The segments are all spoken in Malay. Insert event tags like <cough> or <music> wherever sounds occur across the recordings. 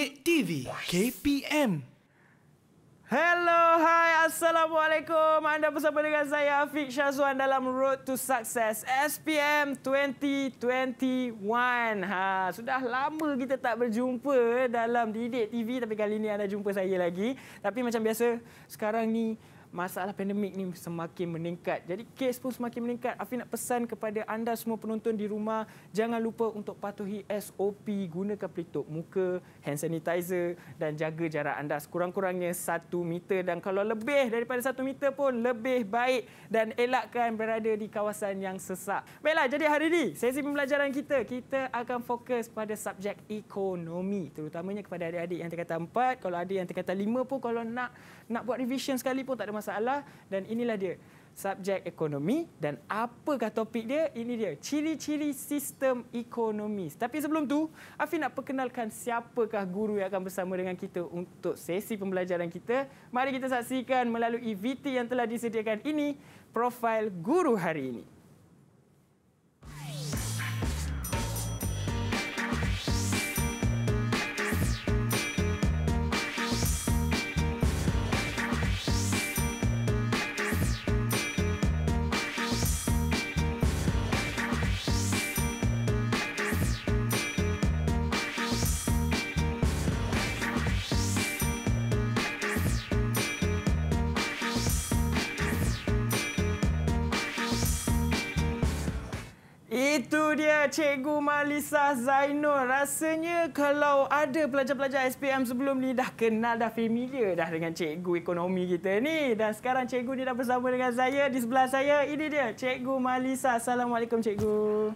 Cik TV KPM. Hello, hi, assalamualaikum. Anda bersama dengan saya Afiq Syazwan dalam Road to Success SPM 2021. Ha, sudah lama kita tak berjumpa dalam Didik TV tapi kali ini anda jumpa saya lagi. Tapi macam biasa, sekarang ni masalah pandemik ni semakin meningkat. Jadi kes pun semakin meningkat. Afi nak pesan kepada anda semua penonton di rumah, jangan lupa untuk patuhi SOP, gunakan pelitup muka, hand sanitizer dan jaga jarak anda sekurang-kurangnya 1 meter dan kalau lebih daripada 1 meter pun lebih baik dan elakkan berada di kawasan yang sesak. Baiklah, jadi hari ini sesi pembelajaran kita, kita akan fokus pada subjek ekonomi terutamanya kepada adik-adik yang tingkatan 4, kalau ada yang tingkatan 5 pun kalau nak nak buat revision sekali pun tak ada masalah dan inilah dia subjek ekonomi dan apakah topik dia ini dia ciri-ciri sistem ekonomi tapi sebelum tu Afi nak perkenalkan siapakah guru yang akan bersama dengan kita untuk sesi pembelajaran kita mari kita saksikan melalui VT yang telah disediakan ini profil guru hari ini Cikgu Malisa Zainul. Rasanya kalau ada pelajar-pelajar SPM sebelum ni dah kenal, dah familiar dah dengan Cikgu Ekonomi kita ni. Dan sekarang Cikgu ni dah bersama dengan saya. Di sebelah saya, ini dia Cikgu Malisa. Assalamualaikum Cikgu.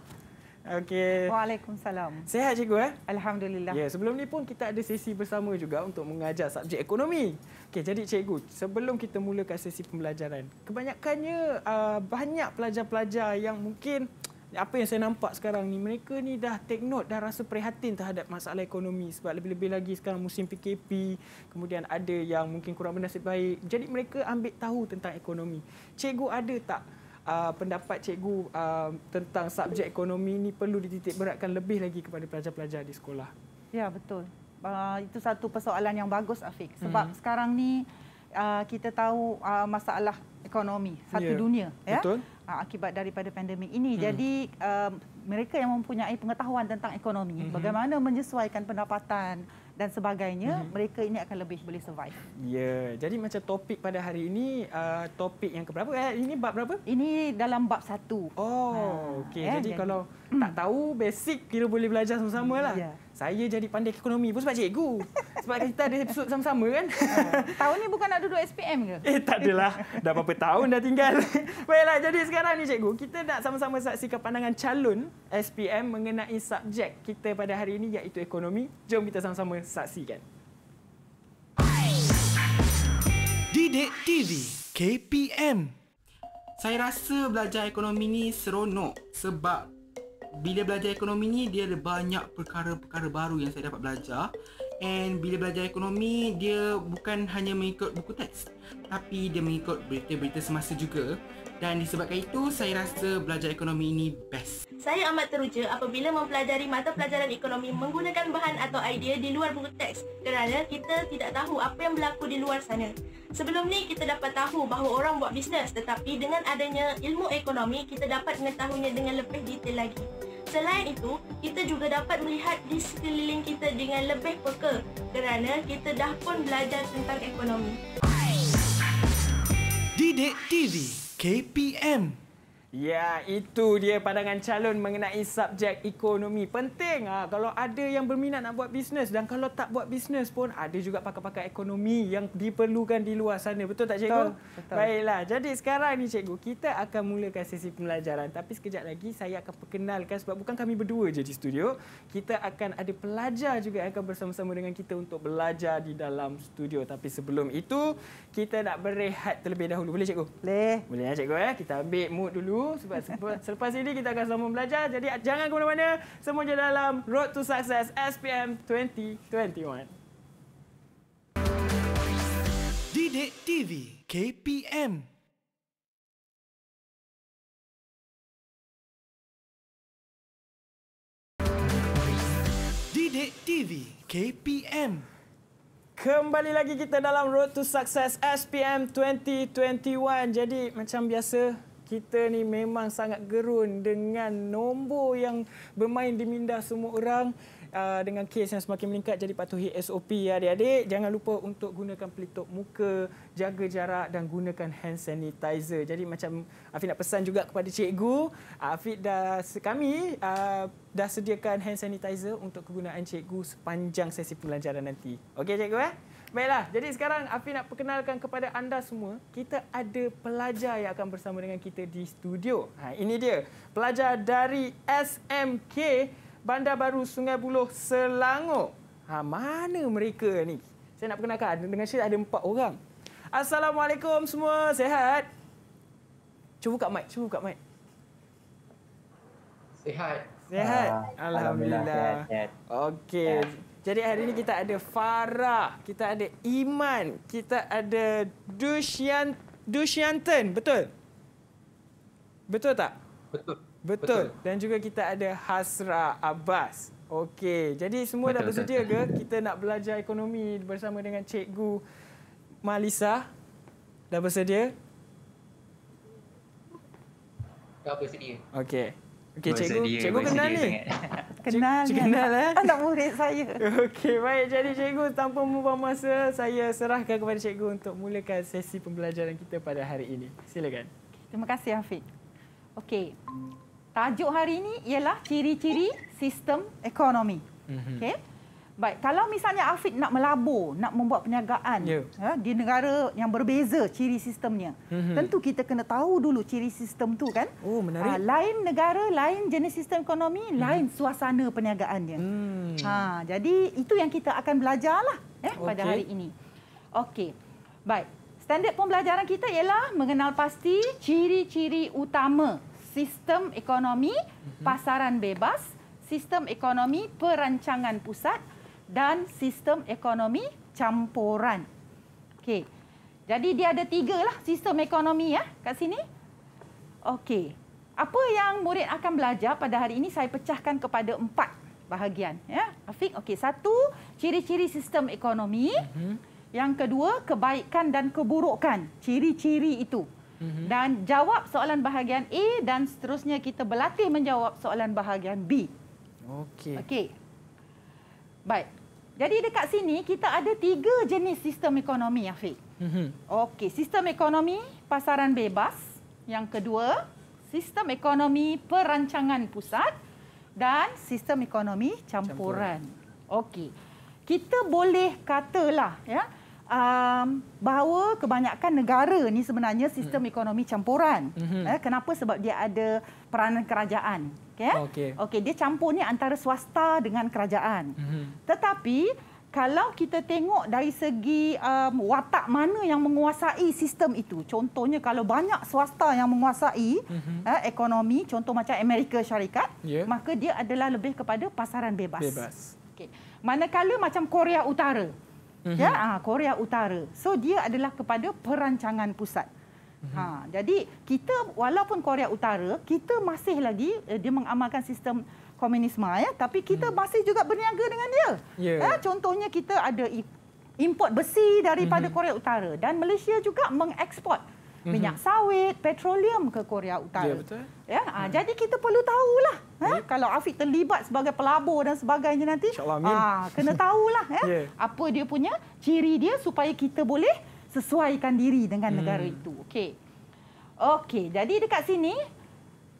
Okay. Waalaikumsalam. Sehat cikgu eh? Alhamdulillah. Ya, yeah, sebelum ni pun kita ada sesi bersama juga untuk mengajar subjek ekonomi. Okay, jadi cikgu, sebelum kita mulakan sesi pembelajaran, kebanyakannya uh, banyak pelajar-pelajar yang mungkin apa yang saya nampak sekarang ni mereka ni dah take note dah rasa prihatin terhadap masalah ekonomi sebab lebih-lebih lagi sekarang musim PKP kemudian ada yang mungkin kurang bernasib baik jadi mereka ambil tahu tentang ekonomi cikgu ada tak uh, pendapat cikgu uh, tentang subjek ekonomi ni perlu dititik beratkan lebih lagi kepada pelajar-pelajar di sekolah ya betul uh, itu satu persoalan yang bagus Afiq sebab mm-hmm. sekarang ni uh, kita tahu uh, masalah ekonomi satu yeah. dunia ya betul uh, akibat daripada pandemik ini. Hmm. Jadi uh, mereka yang mempunyai pengetahuan tentang ekonomi, hmm. bagaimana menyesuaikan pendapatan dan sebagainya, hmm. mereka ini akan lebih boleh survive. Ya, jadi macam topik pada hari ini, uh, topik yang keberapa? Eh, ini bab berapa? Ini dalam bab satu. Oh, ha. okey. Eh, jadi, jadi kalau tak tahu, basic kita boleh belajar sama-sama hmm, lah. Yeah saya jadi pandai ekonomi pun sebab cikgu. Sebab kita ada episod sama-sama kan. <laughs> tahun ni bukan nak duduk SPM ke? Eh tak adalah. Dah berapa tahun dah tinggal. <laughs> Baiklah, jadi sekarang ni cikgu, kita nak sama-sama saksikan pandangan calon SPM mengenai subjek kita pada hari ini iaitu ekonomi. Jom kita sama-sama saksikan. Didik TV KPM saya rasa belajar ekonomi ni seronok sebab bila belajar ekonomi ni dia ada banyak perkara-perkara baru yang saya dapat belajar And bila belajar ekonomi, dia bukan hanya mengikut buku teks tapi dia mengikut berita-berita semasa juga dan disebabkan itu, saya rasa belajar ekonomi ini best. Saya amat teruja apabila mempelajari mata pelajaran ekonomi menggunakan bahan atau idea di luar buku teks kerana kita tidak tahu apa yang berlaku di luar sana. Sebelum ni, kita dapat tahu bahawa orang buat bisnes tetapi dengan adanya ilmu ekonomi, kita dapat mengetahuinya dengan lebih detail lagi. Selain itu, kita juga dapat melihat di sekeliling kita dengan lebih peka kerana kita dah pun belajar tentang ekonomi. Didik TV KPM Ya, itu dia pandangan calon mengenai subjek ekonomi. Penting ah kalau ada yang berminat nak buat bisnes dan kalau tak buat bisnes pun ada juga pakar-pakar ekonomi yang diperlukan di luar sana. Betul tak cikgu? Betul. Baiklah. Jadi sekarang ni cikgu, kita akan mulakan sesi pembelajaran. Tapi sekejap lagi saya akan perkenalkan sebab bukan kami berdua je di studio. Kita akan ada pelajar juga yang akan bersama-sama dengan kita untuk belajar di dalam studio. Tapi sebelum itu, kita nak berehat terlebih dahulu. Boleh cikgu? Boleh. Boleh ya cikgu ya. Kita ambil mood dulu sebab selepas ini kita akan sambung belajar. Jadi jangan ke mana-mana. Semuanya dalam Road to Success SPM 2021. Dide TV KPM Dide TV KPM Kembali lagi kita dalam Road to Success SPM 2021. Jadi macam biasa, kita ni memang sangat gerun dengan nombor yang bermain di minda semua orang ah, dengan kes yang semakin meningkat jadi patuhi SOP ya adik-adik jangan lupa untuk gunakan pelitup muka jaga jarak dan gunakan hand sanitizer jadi macam Afif nak pesan juga kepada cikgu Afif dah kami ah, dah sediakan hand sanitizer untuk kegunaan cikgu sepanjang sesi pelajaran nanti okey cikgu eh ya? Baiklah, jadi sekarang Afi nak perkenalkan kepada anda semua, kita ada pelajar yang akan bersama dengan kita di studio. Ha, ini dia, pelajar dari SMK Bandar Baru Sungai Buloh, Selangor. Ha, mana mereka ni? Saya nak perkenalkan, dengan saya ada empat orang. Assalamualaikum semua, sehat? Cuba buka mic, cuba buka mic. Sehat. Sehat. Ah, alhamdulillah. Alhamdulillah. Okey. Ya. Jadi hari ini kita ada Farah, kita ada Iman, kita ada Dushyan Dushyanten, betul? Betul tak? Betul. Betul. betul. Dan juga kita ada Hasra Abbas. Okey. Jadi semua betul, dah bersedia ke kita nak belajar ekonomi bersama dengan cikgu Malisa? Dah bersedia? Dah bersedia. Okey. Okey, cikgu, dia, cikgu kenal ni? <laughs> Kenal. Cikgu kenal, eh? Anak ah, murid saya. <laughs> Okey, baik. Jadi, cikgu, tanpa membuang masa, saya serahkan kepada cikgu untuk mulakan sesi pembelajaran kita pada hari ini. Silakan. Terima kasih, Hafiq. Okey, tajuk hari ini ialah ciri-ciri sistem ekonomi. Mhm. Okey. Baik, kalau misalnya Afid nak melabur, nak membuat perniagaan yeah. ya, ha, di negara yang berbeza ciri sistemnya, mm -hmm. tentu kita kena tahu dulu ciri sistem tu kan. Oh, menarik. Ha, lain negara, lain jenis sistem ekonomi, mm. lain suasana perniagaannya. Mm. Ha, jadi, itu yang kita akan belajar eh, okay. pada hari ini. Okey, baik. Standard pembelajaran kita ialah mengenal pasti ciri-ciri utama sistem ekonomi mm -hmm. pasaran bebas, sistem ekonomi perancangan pusat, dan sistem ekonomi campuran. Okey. Jadi dia ada tiga lah sistem ekonomi ya kat sini. Okey. Apa yang murid akan belajar pada hari ini saya pecahkan kepada empat bahagian ya. Afiq, okey. Satu, ciri-ciri sistem ekonomi. Mhm. Yang kedua, kebaikan dan keburukan ciri-ciri itu. Mhm. Dan jawab soalan bahagian A dan seterusnya kita berlatih menjawab soalan bahagian B. Okey. Okey. Baik. Jadi dekat sini kita ada tiga jenis sistem ekonomi, Afiq. Mhm. Okey, sistem ekonomi pasaran bebas. Yang kedua, sistem ekonomi perancangan pusat dan sistem ekonomi campuran. campuran. Okey. Kita boleh katalah ya, uh, um, bahawa kebanyakan negara ni sebenarnya sistem hmm. ekonomi campuran. Hmm. Eh, kenapa? Sebab dia ada peranan kerajaan. okay? Okey. Okay, dia campur ni antara swasta dengan kerajaan. Hmm. Tetapi kalau kita tengok dari segi um, watak mana yang menguasai sistem itu. Contohnya kalau banyak swasta yang menguasai hmm eh, ekonomi, contoh macam Amerika Syarikat, yeah. maka dia adalah lebih kepada pasaran bebas. Bebas. Okay. Manakala macam Korea Utara, mm-hmm. ya ah, Korea Utara. So dia adalah kepada perancangan pusat. Ha, jadi kita walaupun Korea Utara kita masih lagi eh, dia mengamalkan sistem komunisme ya tapi kita hmm. masih juga berniaga dengan dia. Yeah. Ya. Ha, contohnya kita ada import besi daripada hmm. Korea Utara dan Malaysia juga mengeksport uh, hmm minyak sawit, petroleum ke Korea Utara. Ya, betul. Ya, ha, ya. jadi kita perlu tahulah. Ya. Ha, kalau Afiq terlibat sebagai pelabur dan sebagainya nanti, ah, kena <laughs> tahu lah, ya, yeah. apa dia punya ciri dia supaya kita boleh sesuaikan diri dengan hmm. negara itu. Okey. Okey, jadi dekat sini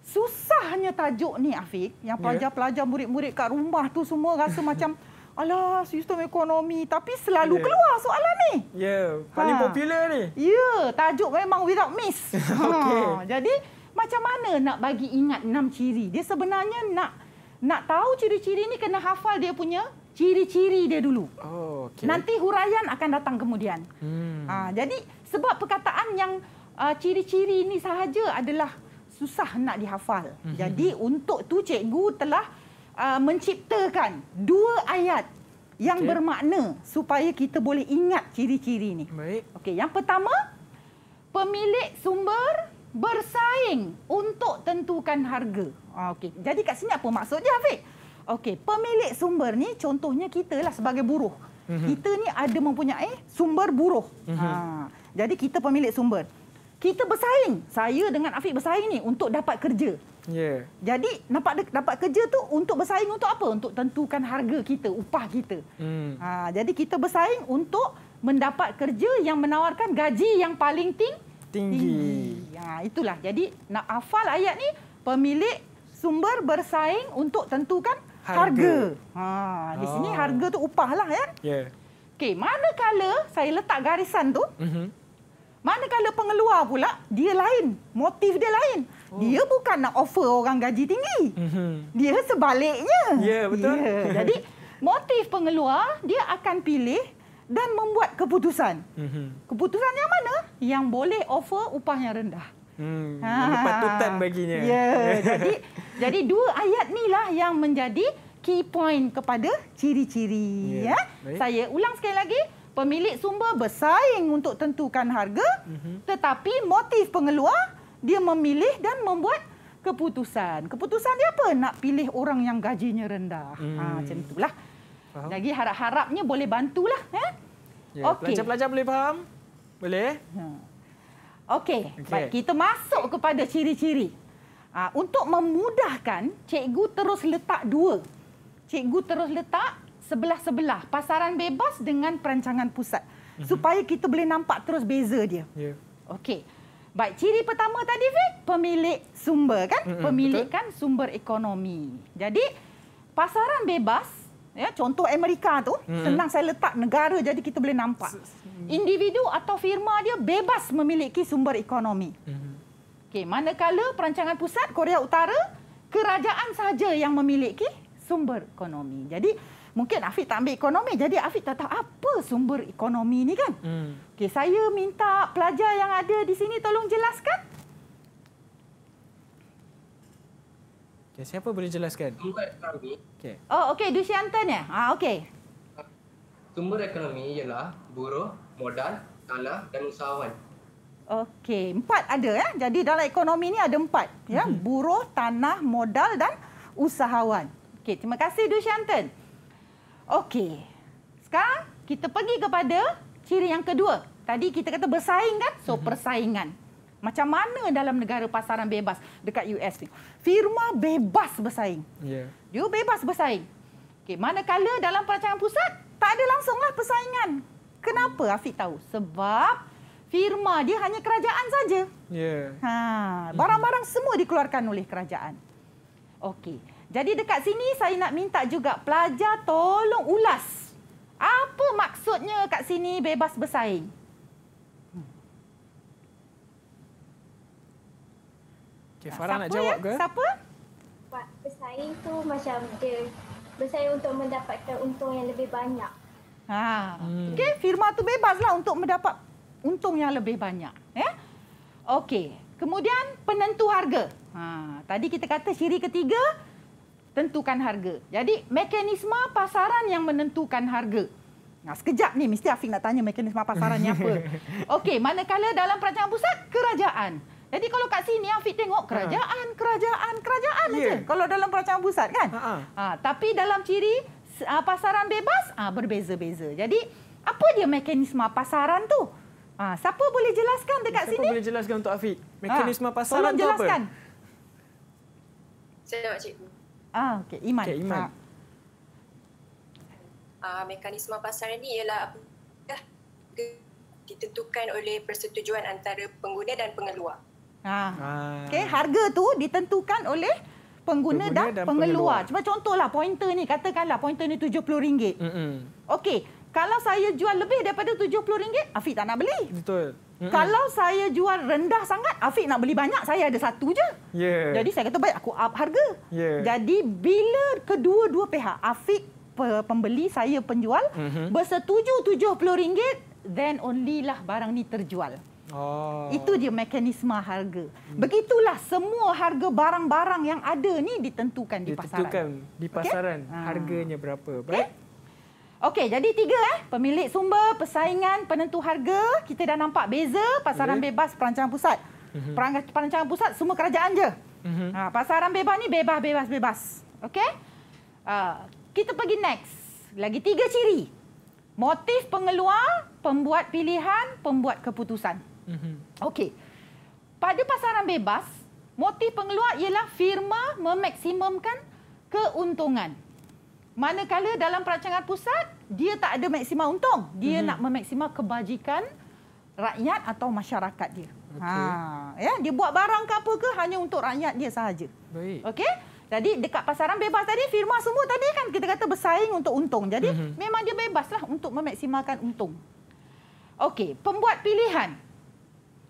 susahnya tajuk ni Afiq, yang ya. pelajar-pelajar murid-murid kat rumah tu semua rasa <laughs> macam Alah, sistem ekonomi. Tapi selalu yeah. keluar soalan ni. Ya, yeah. paling ha. popular ni. Ya, yeah. tajuk memang without miss. <laughs> okay. ha. Jadi, macam mana nak bagi ingat enam ciri? Dia sebenarnya nak nak tahu ciri-ciri ni kena hafal dia punya ciri-ciri dia dulu. Oh, okay. Nanti huraian akan datang kemudian. Hmm. Ha. Jadi, sebab perkataan yang uh, ciri-ciri ni sahaja adalah susah nak dihafal. Mm-hmm. Jadi, untuk tu cikgu telah uh, menciptakan dua ayat yang okay. bermakna supaya kita boleh ingat ciri-ciri ini. Baik. Okey, yang pertama, pemilik sumber bersaing untuk tentukan harga. Ah, okey. Jadi kat sini apa maksud dia, Hafiz? Okey, pemilik sumber ni contohnya kita lah sebagai buruh. Mm-hmm. Kita ni ada mempunyai sumber buruh. Mm-hmm. Ha. Jadi kita pemilik sumber. Kita bersaing. Saya dengan Afiq bersaing ni untuk dapat kerja. Yeah. Jadi dapat dapat kerja tu untuk bersaing untuk apa? Untuk tentukan harga kita, upah kita. Mm. Ha, jadi kita bersaing untuk mendapat kerja yang menawarkan gaji yang paling ting tinggi. tinggi. Ya, itulah. Jadi nak hafal ayat ni pemilik sumber bersaing untuk tentukan harga. harga. Ha, di oh. sini harga tu upah lah ya. Yeah. Okey, manakala saya letak garisan tu, mm -hmm. Manakala pengeluar pula, dia lain. Motif dia lain. Oh. Dia bukan nak offer orang gaji tinggi. Mhm. Dia sebaliknya. Ya, yeah, betul. Yeah. Jadi, motif pengeluar, dia akan pilih dan membuat keputusan. Mhm. Keputusan yang mana? Yang boleh offer upah yang rendah. Hmm, yang ha. patutan baginya. Ya, yeah. <laughs> jadi, jadi dua ayat ni lah yang menjadi key point kepada ciri-ciri. Yeah. Ya. ya. Saya ulang sekali lagi pemilik sumber bersaing untuk tentukan harga mhm. tetapi motif pengeluar dia memilih dan membuat keputusan. Keputusan dia apa? Nak pilih orang yang gajinya rendah. Ha, hmm. Ha, macam itulah. Faham. Lagi harap-harapnya boleh bantulah. Eh? Ya, okay. Pelajar-pelajar boleh faham? Boleh? Ha. Okey, okay. kita masuk kepada ciri-ciri. Ha, untuk memudahkan, cikgu terus letak dua. Cikgu terus letak sebelah-sebelah pasaran bebas dengan perancangan pusat mm-hmm. supaya kita boleh nampak terus beza dia. Yeah. Okey. Baik, ciri pertama tadi Fik, pemilik sumber kan? Mm-hmm, pemilik kan sumber ekonomi. Jadi pasaran bebas ya contoh Amerika tu mm-hmm. senang saya letak negara jadi kita boleh nampak. Individu atau firma dia bebas memiliki sumber ekonomi. Mm-hmm. Okey, manakala perancangan pusat Korea Utara kerajaan saja yang memiliki sumber ekonomi. Jadi mungkin Afiq tak ambil ekonomi jadi Afiq tak tahu apa sumber ekonomi ni kan hmm. okey saya minta pelajar yang ada di sini tolong jelaskan okey siapa boleh jelaskan okey oh okey Dusyantan ya ah okey sumber ekonomi ialah buruh modal tanah dan usahawan okey empat ada ya jadi dalam ekonomi ni ada empat ya hmm. buruh tanah modal dan usahawan Okey, terima kasih Dushanten. Okey. Sekarang kita pergi kepada ciri yang kedua. Tadi kita kata bersaing kan? So mhm. persaingan. Macam mana dalam negara pasaran bebas dekat US ni? Firma bebas bersaing. Yeah. Dia bebas bersaing. Okey, manakala dalam perancangan pusat tak ada langsunglah persaingan. Kenapa Afiq tahu? Sebab firma dia hanya kerajaan saja. Ya. Ha, barang-barang semua dikeluarkan oleh kerajaan. Okey. Jadi dekat sini saya nak minta juga pelajar tolong ulas. Apa maksudnya kat sini bebas bersaing? Hmm. Okay, Farah Siapa nak jawab ya? ke? Siapa? Bersaing tu macam dia bersaing untuk mendapatkan untung yang lebih banyak. Ha. Hmm. Okey, firma tu bebaslah untuk mendapat untung yang lebih banyak, ya. Okey. Kemudian penentu harga. Ha, tadi kita kata ciri ketiga tentukan harga. Jadi mekanisme pasaran yang menentukan harga. Nah, sekejap ni mesti Afiq nak tanya mekanisme pasaran ni apa. <laughs> Okey, manakala dalam perancangan pusat, kerajaan. Jadi kalau kat sini Afiq tengok ha. kerajaan, kerajaan, kerajaan yeah. aja. Kalau dalam perancangan pusat kan? Ha, ha. ha, tapi dalam ciri uh, pasaran bebas, uh, berbeza-beza. Jadi apa dia mekanisme pasaran tu? Ha, siapa boleh jelaskan dekat siapa sini? Siapa boleh jelaskan untuk Afiq? Mekanisme ha, pasaran tu apa? jelaskan. Saya nak cikgu. Ah, okey. Iman. Okay, Iman. Ah. Ah, mekanisme pasaran ni ialah apa? ditentukan oleh persetujuan antara pengguna dan pengeluar. Ha. Ah. Okey, harga tu ditentukan oleh pengguna, pengguna dan, dan pengeluar. pengeluar. Cuma contohlah pointer ni, katakanlah pointer ni RM70. Mm -mm. Okey, kalau saya jual lebih daripada RM70, Afiq tak nak beli. Betul. Mm-mm. Kalau saya jual rendah sangat, Afiq nak beli banyak, saya ada satu je. Yeah. Jadi saya kata baik aku up harga. Yeah. Jadi bila kedua-dua pihak, Afiq pembeli, saya penjual, mm-hmm. bersetuju RM70, then only lah barang ni terjual. Oh. Itu dia mekanisme harga. Hmm. Begitulah semua harga barang-barang yang ada ni ditentukan di pasaran. Ditentukan di pasaran okay? harganya berapa. Right? Eh? Okay? Okey, jadi tiga eh. Pemilik sumber, persaingan, penentu harga. Kita dah nampak beza pasaran okay. bebas perancangan pusat. Uh mhm. -huh. Perancangan pusat semua kerajaan je. Uh mhm. -huh. ha, pasaran bebas ni bebas, bebas, bebas. Okey? Uh, kita pergi next. Lagi tiga ciri. Motif pengeluar, pembuat pilihan, pembuat keputusan. Uh mhm. -huh. Okey. Pada pasaran bebas, motif pengeluar ialah firma memaksimumkan keuntungan. Manakala dalam perancangan pusat, dia tak ada maksima untung. Dia mm-hmm. nak memaksima kebajikan rakyat atau masyarakat dia. Okay. Ha, ya, dia buat barang ke apa ke hanya untuk rakyat dia sahaja. Baik. Okey. Jadi dekat pasaran bebas tadi firma semua tadi kan kita kata bersaing untuk untung. Jadi mm-hmm. memang dia bebaslah untuk memaksimalkan untung. Okey, pembuat pilihan.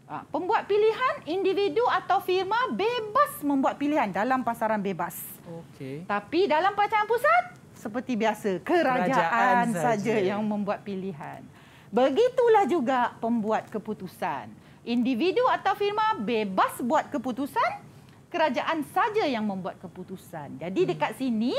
Ha, pembuat pilihan individu atau firma bebas membuat pilihan dalam pasaran bebas. Okey. Tapi dalam pasaran pusat seperti biasa kerajaan saja yang membuat pilihan. Begitulah juga pembuat keputusan. Individu atau firma bebas buat keputusan, kerajaan saja yang membuat keputusan. Jadi hmm. dekat sini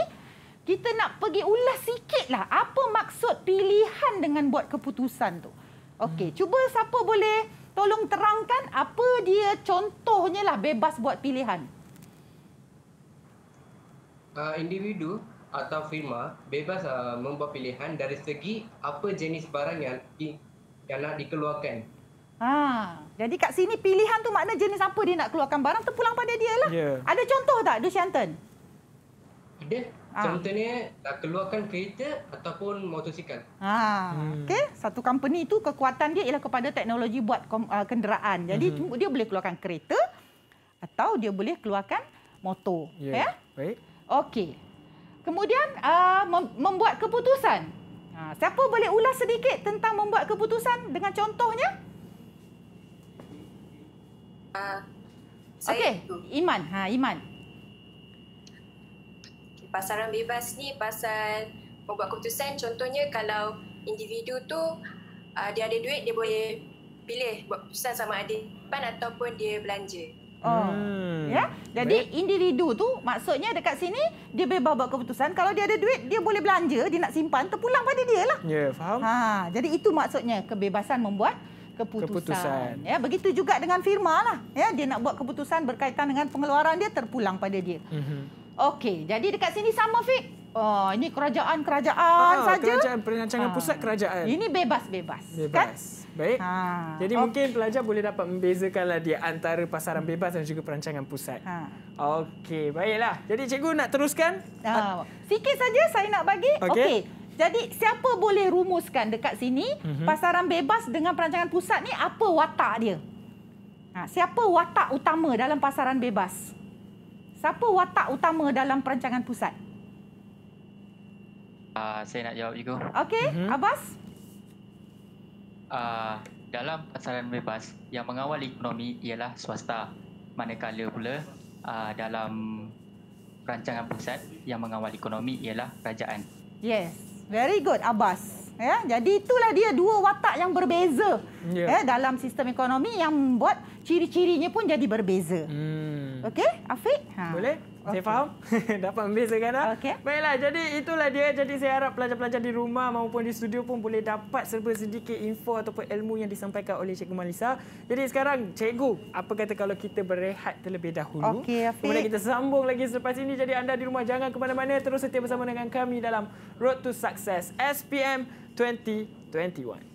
kita nak pergi ulas sikitlah apa maksud pilihan dengan buat keputusan tu. Okey, hmm. cuba siapa boleh tolong terangkan apa dia contohnya lah bebas buat pilihan. Uh, individu atau firma bebas uh, membuat pilihan dari segi apa jenis barang yang di, yang nak dikeluarkan. Ha, jadi kat sini pilihan tu makna jenis apa dia nak keluarkan barang tu pulang pada dia lah. Yeah. Ada contoh tak Dushyanten? Ada. Ha. Contohnya nak keluarkan kereta ataupun motosikal. Ha. Hmm. Okay. Satu company tu kekuatan dia ialah kepada teknologi buat uh, kenderaan. Jadi mm-hmm. dia boleh keluarkan kereta atau dia boleh keluarkan motor. Ya. Yeah. Yeah? Baik. Okey kemudian uh, membuat keputusan. Ha, siapa boleh ulas sedikit tentang membuat keputusan dengan contohnya? Uh, Okey, Iman. Ha, Iman. Pasaran bebas ni pasal membuat keputusan. Contohnya kalau individu tu uh, dia ada duit, dia boleh pilih buat keputusan sama ada pan ataupun dia belanja. Oh. Hmm. Ya? Yeah? Jadi Baik. individu tu maksudnya dekat sini dia bebas buat keputusan. Kalau dia ada duit, dia boleh belanja, dia nak simpan, terpulang pada dia lah. Ya, yeah, faham. Ha, jadi itu maksudnya kebebasan membuat keputusan. keputusan. Ya, begitu juga dengan firma lah. Ya, dia nak buat keputusan berkaitan dengan pengeluaran dia terpulang pada dia. Mm -hmm. Okey, jadi dekat sini sama Fik. Oh, ini kerajaan-kerajaan ah, saja. kerajaan perancangan ha. pusat kerajaan. Ini bebas-bebas. Bebas. bebas. bebas. Kan? Baik. Ha. Jadi okay. mungkin pelajar boleh dapat membezakanlah dia antara pasaran bebas dan juga perancangan pusat. Ha. Okey, baiklah. Jadi cikgu nak teruskan? Ha. Sikit saja saya nak bagi. Okey. Okay. Jadi siapa boleh rumuskan dekat sini mm-hmm. pasaran bebas dengan perancangan pusat ni apa watak dia? Ha. siapa watak utama dalam pasaran bebas? Siapa watak utama dalam perancangan pusat? Uh, saya nak jawab juga. Okey, mm-hmm. Abbas uh, dalam pasaran bebas yang mengawal ekonomi ialah swasta manakala pula uh, dalam rancangan pusat yang mengawal ekonomi ialah kerajaan. Yes, very good Abbas. Ya, jadi itulah dia dua watak yang berbeza ya. eh, dalam sistem ekonomi yang membuat ciri-cirinya pun jadi berbeza. Hmm. Okey, Afiq? Ha. Boleh? Okay. Saya faham. <laughs> Dapat membezakan dah. Okay. Baiklah, jadi itulah dia. Jadi saya harap pelajar-pelajar di rumah maupun di studio pun boleh dapat serba sedikit info ataupun ilmu yang disampaikan oleh Cikgu Malisa. Jadi sekarang, Cikgu, apa kata kalau kita berehat terlebih dahulu? Okey, Afiq. Kemudian kita sambung lagi selepas ini. Jadi anda di rumah jangan ke mana-mana. Terus setia bersama dengan kami dalam Road to Success SPM 2021.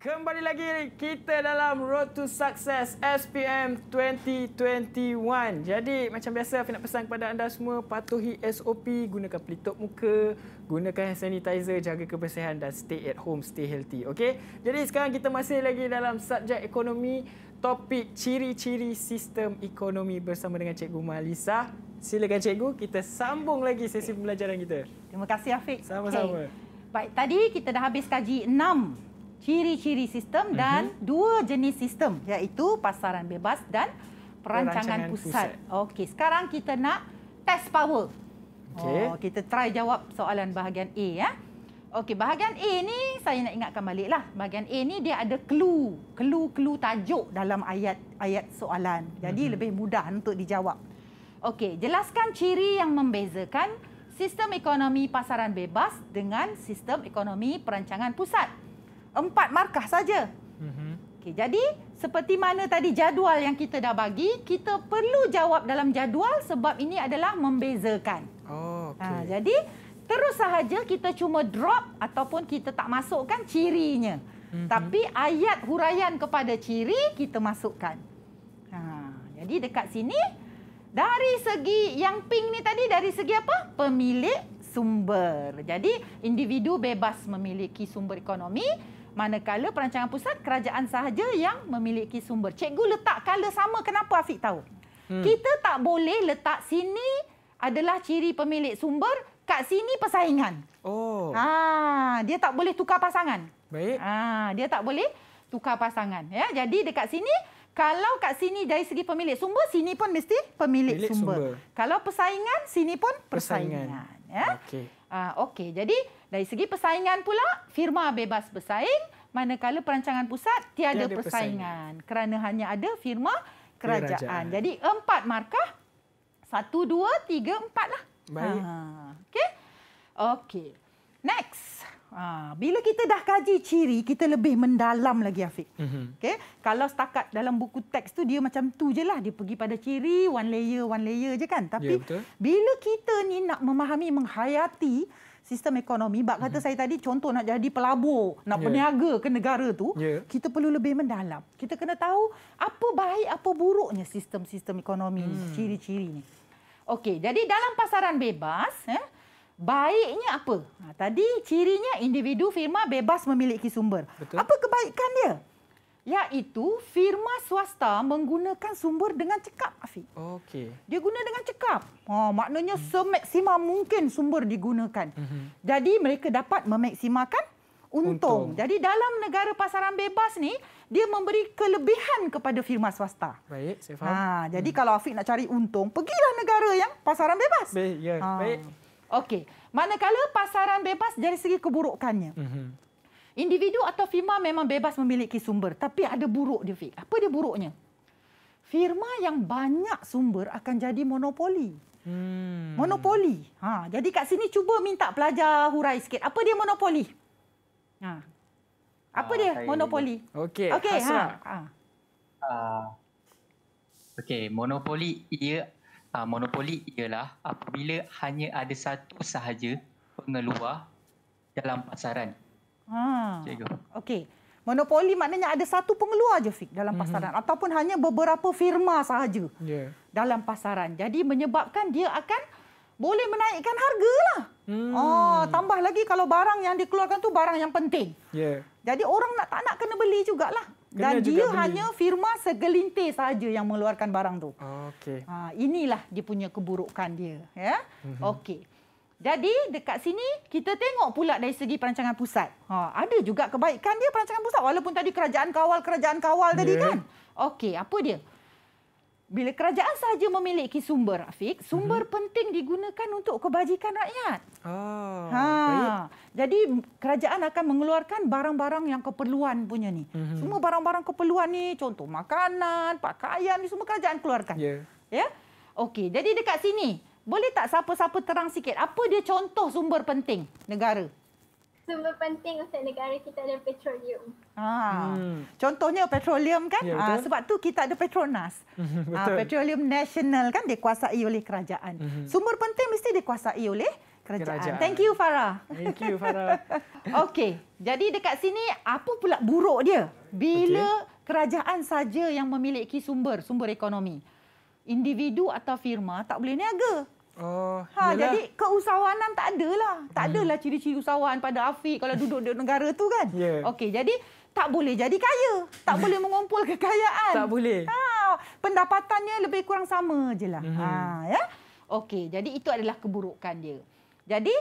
Kembali lagi kita dalam Road to Success SPM 2021. Jadi macam biasa saya nak pesan kepada anda semua patuhi SOP, gunakan pelitup muka, gunakan hand sanitizer, jaga kebersihan dan stay at home, stay healthy. Okay? Jadi sekarang kita masih lagi dalam subjek ekonomi, topik ciri-ciri sistem ekonomi bersama dengan Cikgu Malisa. Silakan Cikgu, kita sambung lagi sesi pembelajaran kita. Terima kasih Afiq. Sama-sama. Okay. Baik, tadi kita dah habis kaji 6 ciri-ciri sistem uh-huh. dan dua jenis sistem iaitu pasaran bebas dan perancangan, perancangan pusat. pusat. Okey, sekarang kita nak test power. Okey. Oh, kita try jawab soalan bahagian A ya. Okey, bahagian A ni saya nak ingatkan baliklah. Bahagian A ni dia ada clue, clue-clue tajuk dalam ayat-ayat soalan. Jadi uh-huh. lebih mudah untuk dijawab. Okey, jelaskan ciri yang membezakan sistem ekonomi pasaran bebas dengan sistem ekonomi perancangan pusat empat markah saja. Mhm. Okay, jadi seperti mana tadi jadual yang kita dah bagi, kita perlu jawab dalam jadual sebab ini adalah membezakan. Oh, okay. ha, jadi terus sahaja kita cuma drop ataupun kita tak masukkan cirinya. Mm-hmm. Tapi ayat huraian kepada ciri kita masukkan. Ha, jadi dekat sini, dari segi yang pink ni tadi, dari segi apa? Pemilik sumber. Jadi individu bebas memiliki sumber ekonomi. Manakala perancangan pusat kerajaan sahaja yang memiliki sumber. Cikgu letak color sama kenapa Afiq tahu? Hmm. Kita tak boleh letak sini adalah ciri pemilik sumber, kat sini persaingan. Oh. Ha, dia tak boleh tukar pasangan. Baik. Ha, dia tak boleh tukar pasangan. Ya, jadi dekat sini kalau kat sini dari segi pemilik sumber, sini pun mesti pemilik, pemilik sumber. sumber. Kalau persaingan, sini pun persaingan. persaingan. Ya. Okey. Ha, okey. Jadi dari segi persaingan pula, firma bebas bersaing manakala perancangan pusat tiada, tiada persaingan. persaingan kerana hanya ada firma kerajaan. kerajaan. Jadi empat markah satu, dua, tiga, empat lah. Baik. Ha, okay? Okay. Next. Ha, bila kita dah kaji ciri, kita lebih mendalam lagi, Afiq. Mm-hmm. Okay? Kalau setakat dalam buku teks tu, dia macam tu je lah. Dia pergi pada ciri, one layer, one layer je kan. Ya, Tapi yeah, bila kita ni nak memahami, menghayati sistem ekonomi. Bak kata mm-hmm. saya tadi contoh nak jadi pelabur, nak yeah. berniaga ke negara tu, yeah. kita perlu lebih mendalam. Kita kena tahu apa baik apa buruknya sistem-sistem ekonomi mm. ciri-ciri ni. Okey, jadi dalam pasaran bebas, eh, baiknya apa? Nah, ha, tadi cirinya individu firma bebas memiliki sumber. Betul. Apa kebaikan dia? iaitu firma swasta menggunakan sumber dengan cekap Afiq. Okey. Dia guna dengan cekap. Ha maknanya hmm. semaksima mungkin sumber digunakan. Hmm. Jadi mereka dapat memaksimakan untung. untung. Jadi dalam negara pasaran bebas ni dia memberi kelebihan kepada firma swasta. Baik, saya ha, faham. Ha jadi hmm. kalau Afiq nak cari untung, pergilah negara yang pasaran bebas. Baik, ya. Ha. Baik. Okey. Manakala pasaran bebas dari segi keburukannya. Hmm. Individu atau firma memang bebas memiliki sumber. Tapi ada buruk dia, Fik. Apa dia buruknya? Firma yang banyak sumber akan jadi monopoli. Hmm. Monopoli. Ha, jadi kat sini cuba minta pelajar hurai sikit. Apa dia monopoli? Ha. Apa ah, dia monopoli? Okey. Okey. Ha. ha. Ah. Okey, monopoli dia. uh, ah, monopoli ialah apabila hanya ada satu sahaja pengeluar dalam pasaran. Ha. Cikgu. Okey. Monopoli maknanya ada satu pengeluar je fik dalam mhm. pasaran mm-hmm. ataupun hanya beberapa firma sahaja. Yeah. Dalam pasaran. Jadi menyebabkan dia akan boleh menaikkan hargalah. Hmm. Oh, tambah lagi kalau barang yang dikeluarkan tu barang yang penting. Yeah. Jadi orang nak tak nak kena beli jugalah. Kena Dan juga dia beli. hanya firma segelintir saja yang mengeluarkan barang tu. Oh, okay. ha, inilah dia punya keburukan dia, ya. Mm-hmm. Okey. Jadi dekat sini kita tengok pula dari segi perancangan pusat. Ha, ada juga kebaikan dia perancangan pusat walaupun tadi kerajaan kawal kerajaan kawal yeah. tadi ya. kan. Okey, apa dia? Bila kerajaan sahaja memiliki sumber, Afiq, sumber mm-hmm. penting digunakan untuk kebajikan rakyat. Oh, ha. Jadi kerajaan akan mengeluarkan barang-barang yang keperluan punya ni. Mm-hmm. Semua barang-barang keperluan ni, contoh makanan, pakaian ni semua kerajaan keluarkan. Ya. Yeah. Ya. Yeah? Okey, jadi dekat sini boleh tak siapa-siapa terang sikit? Apa dia contoh sumber penting negara? Sumber penting untuk negara kita ada petroleum. Ah. Hmm. Contohnya petroleum kan? Ya, ah, sebab tu kita ada Petronas. <laughs> ah, petroleum nasional kan dikuasai oleh kerajaan. Mm-hmm. Sumber penting mesti dikuasai oleh kerajaan. kerajaan. Thank you Farah. Thank you <laughs> Farah. Okey. Jadi dekat sini apa pula buruk dia? Bila okay. kerajaan saja yang memiliki sumber, sumber ekonomi. Individu atau firma tak boleh niaga. Oh, ha, jadi keusahawanan tak lah, Tak lah ciri-ciri usahawan pada Afiq kalau duduk di negara tu kan. Yeah. Okey, jadi tak boleh jadi kaya. Tak boleh <laughs> mengumpul kekayaan. Tak boleh. Ha, pendapatannya lebih kurang sama je lah. Mm-hmm. Ha, ya? Okey, jadi itu adalah keburukan dia. Jadi,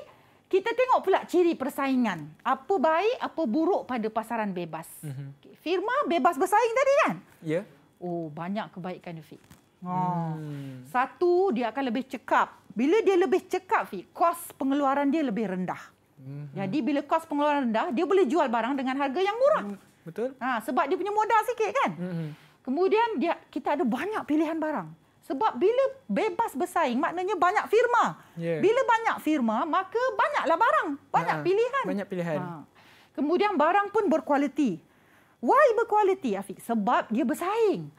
kita tengok pula ciri persaingan. Apa baik, apa buruk pada pasaran bebas. Mm-hmm. Firma bebas bersaing tadi kan? Ya. Yeah. Oh, banyak kebaikan dia, Fik. Oh. Hmm. Satu, dia akan lebih cekap bila dia lebih cekap fee, kos pengeluaran dia lebih rendah. Mm-hmm. Jadi bila kos pengeluaran rendah, dia boleh jual barang dengan harga yang murah. Mm, betul. Ha, sebab dia punya modal sikit kan? Mm-hmm. Kemudian dia kita ada banyak pilihan barang. Sebab bila bebas bersaing, maknanya banyak firma. Yeah. Bila banyak firma, maka banyaklah barang, banyak ha, pilihan. Banyak pilihan. Ha. Kemudian barang pun berkualiti. Why berkualiti Afiq? Sebab dia bersaing.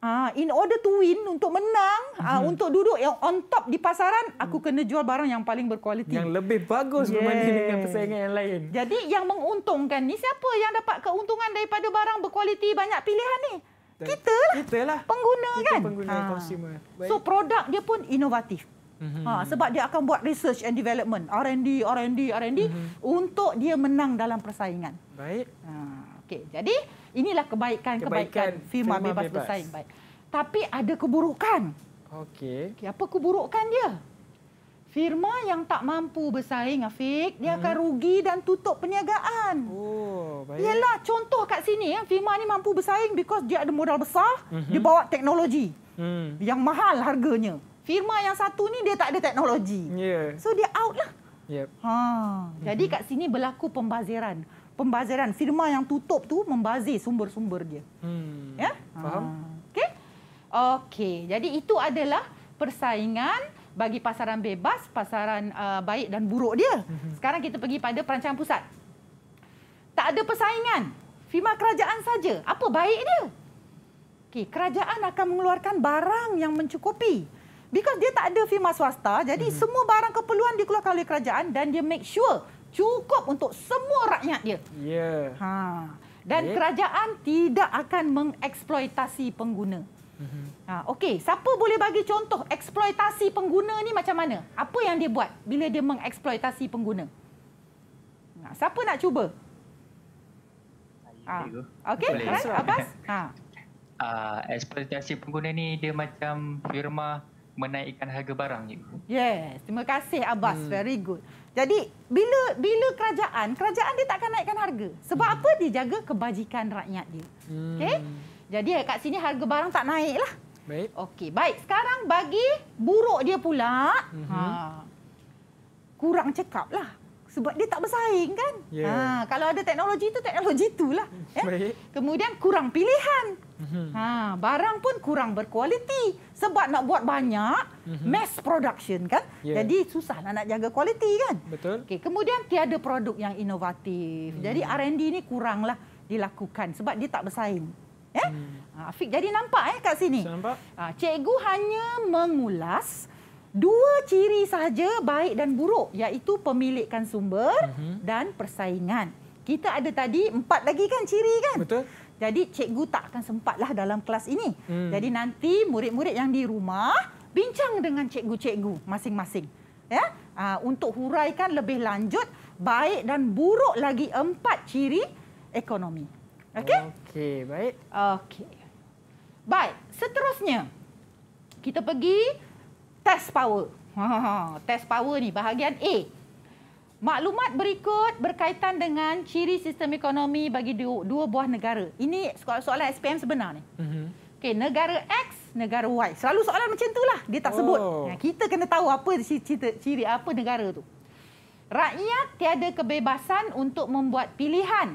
Ah, in order to win untuk menang, mm-hmm. ah, mhm. untuk duduk yang on top di pasaran, aku mhm. kena jual barang yang paling berkualiti. Yang lebih bagus yeah. berbanding dengan persaingan yang lain. Jadi yang menguntungkan ni siapa yang dapat keuntungan daripada barang berkualiti banyak pilihan ni? Kita lah. Kita lah. Pengguna kita kan? Pengguna ha. consumer. Baik. So produk dia pun inovatif. Mm-hmm. Ha, sebab dia akan buat research and development, R&D, R&D, R&D mm-hmm. untuk dia menang dalam persaingan. Baik. Ha. Okey, jadi inilah kebaikan-kebaikan firma bebas, bebas bersaing. Baik. Tapi ada keburukan. Okey. Okay, apa keburukan dia? Firma yang tak mampu bersaing, Afiq, dia hmm. akan rugi dan tutup perniagaan. Oh, baik. Yalah, contoh kat sini, ya, firma ni mampu bersaing because dia ada modal besar, mm-hmm. dia mhm. bawa teknologi hmm. yang mahal harganya. Firma yang satu ni dia tak ada teknologi. Yeah. So dia out lah. Yep. Ha, mm-hmm. jadi mhm. kat sini berlaku pembaziran. Yeah pembaziran firma yang tutup tu membazir sumber-sumber dia. Hmm. Ya? Faham? Ah, okey. Okey. Jadi itu adalah persaingan bagi pasaran bebas, pasaran uh, baik dan buruk dia. Mhm. Sekarang kita pergi pada perancangan pusat. Tak ada persaingan. Firma kerajaan saja. Apa baik dia? Okey, kerajaan akan mengeluarkan barang yang mencukupi. Because dia tak ada firma swasta, jadi hmm semua barang keperluan dikeluarkan oleh kerajaan dan dia make sure cukup untuk semua rakyat dia. Ya. Ha. Dan okay. kerajaan tidak akan mengeksploitasi pengguna. Mhm. Ha, Okey, siapa boleh bagi contoh eksploitasi pengguna ni macam mana? Apa yang dia buat bila dia mengeksploitasi pengguna? Ha, siapa nak cuba? Ha. Okey, Abbas. Ha. Uh, <laughs> eksploitasi pengguna ni dia macam firma menaikkan harga barang you. Yes, terima kasih Abbas. Hmm. Very good. Jadi bila bila kerajaan, kerajaan dia takkan naikkan harga. Sebab hmm. apa? Dia jaga kebajikan rakyat dia. Hmm. Okey. Jadi kat sini harga barang tak naiklah. Baik. Okey, baik. Sekarang bagi buruk dia pula. Hmm. Ha. Kurang cekaplah sebab dia tak bersaing kan. Yeah. Ha, kalau ada teknologi itu, teknologi itulah. Ya? Kemudian kurang pilihan. Mhm. Ha, barang pun kurang berkualiti. Sebab nak buat banyak, mhm. mass production kan. Yeah. Jadi susah nak, jaga kualiti kan. Betul. Okay, kemudian tiada produk yang inovatif. Mm. Jadi R&D ini kuranglah dilakukan sebab dia tak bersaing. Ya? Hmm. Ha, Afiq jadi nampak eh kat sini. Saya nampak. Ha, cikgu hanya mengulas dua ciri sahaja baik dan buruk iaitu pemilikan sumber mm-hmm. dan persaingan. Kita ada tadi empat lagi kan ciri kan? Betul. Jadi cikgu tak akan sempatlah dalam kelas ini. Mm. Jadi nanti murid-murid yang di rumah bincang dengan cikgu-cikgu masing-masing. Ya? Uh, untuk huraikan lebih lanjut baik dan buruk lagi empat ciri ekonomi. Okey? Okey, baik. Okey. Baik, seterusnya kita pergi test power. Ha, ha, ha, test power ni bahagian A. Maklumat berikut berkaitan dengan ciri sistem ekonomi bagi dua, dua buah negara. Ini soalan soalan SPM sebenar ni. Mm-hmm. Okay, negara X, negara Y. Selalu soalan macam tu lah. Dia tak oh. sebut. Kita kena tahu apa ciri ciri apa negara tu. Rakyat tiada kebebasan untuk membuat pilihan.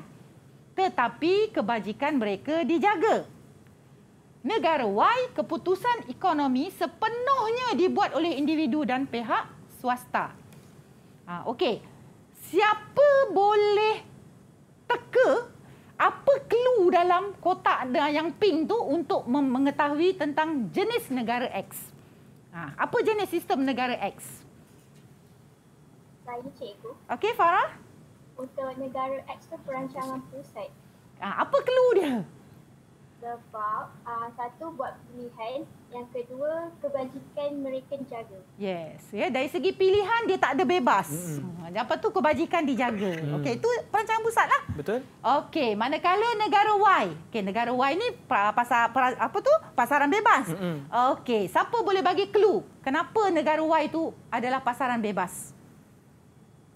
Tetapi kebajikan mereka dijaga negara Y, keputusan ekonomi sepenuhnya dibuat oleh individu dan pihak swasta. Ha, Okey, siapa boleh teka apa clue dalam kotak yang pink tu untuk mengetahui tentang jenis negara X? Ha, apa jenis sistem negara X? Saya cikgu. Okey, Farah. Untuk negara X tu perancangan pusat. Ha, apa clue dia? sebab uh, satu buat pilihan, yang kedua kebajikan mereka dijaga. Yes, ya yeah. dari segi pilihan dia tak ada bebas. Mm. Apa tu kebajikan dijaga. Mm. Okey, itu perancangan pusat lah. Betul. Okey, mana kalau negara Y. Okey, negara Y ni pasar, pasar apa tu? Pasaran bebas. Okey, siapa boleh bagi clue kenapa negara Y tu adalah pasaran bebas?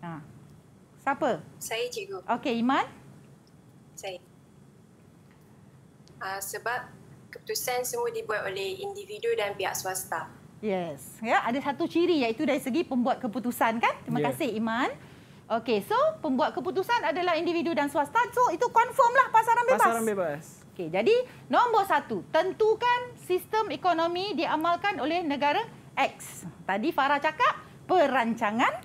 Ha. Siapa? Saya cikgu. Okey, Iman. Saya uh, sebab keputusan semua dibuat oleh individu dan pihak swasta. Yes, ya ada satu ciri iaitu dari segi pembuat keputusan kan? Terima yeah. kasih Iman. Okey, so pembuat keputusan adalah individu dan swasta. So itu confirm lah pasaran bebas. Pasaran bebas. Okey, jadi nombor satu, tentukan sistem ekonomi diamalkan oleh negara X. Tadi Farah cakap perancangan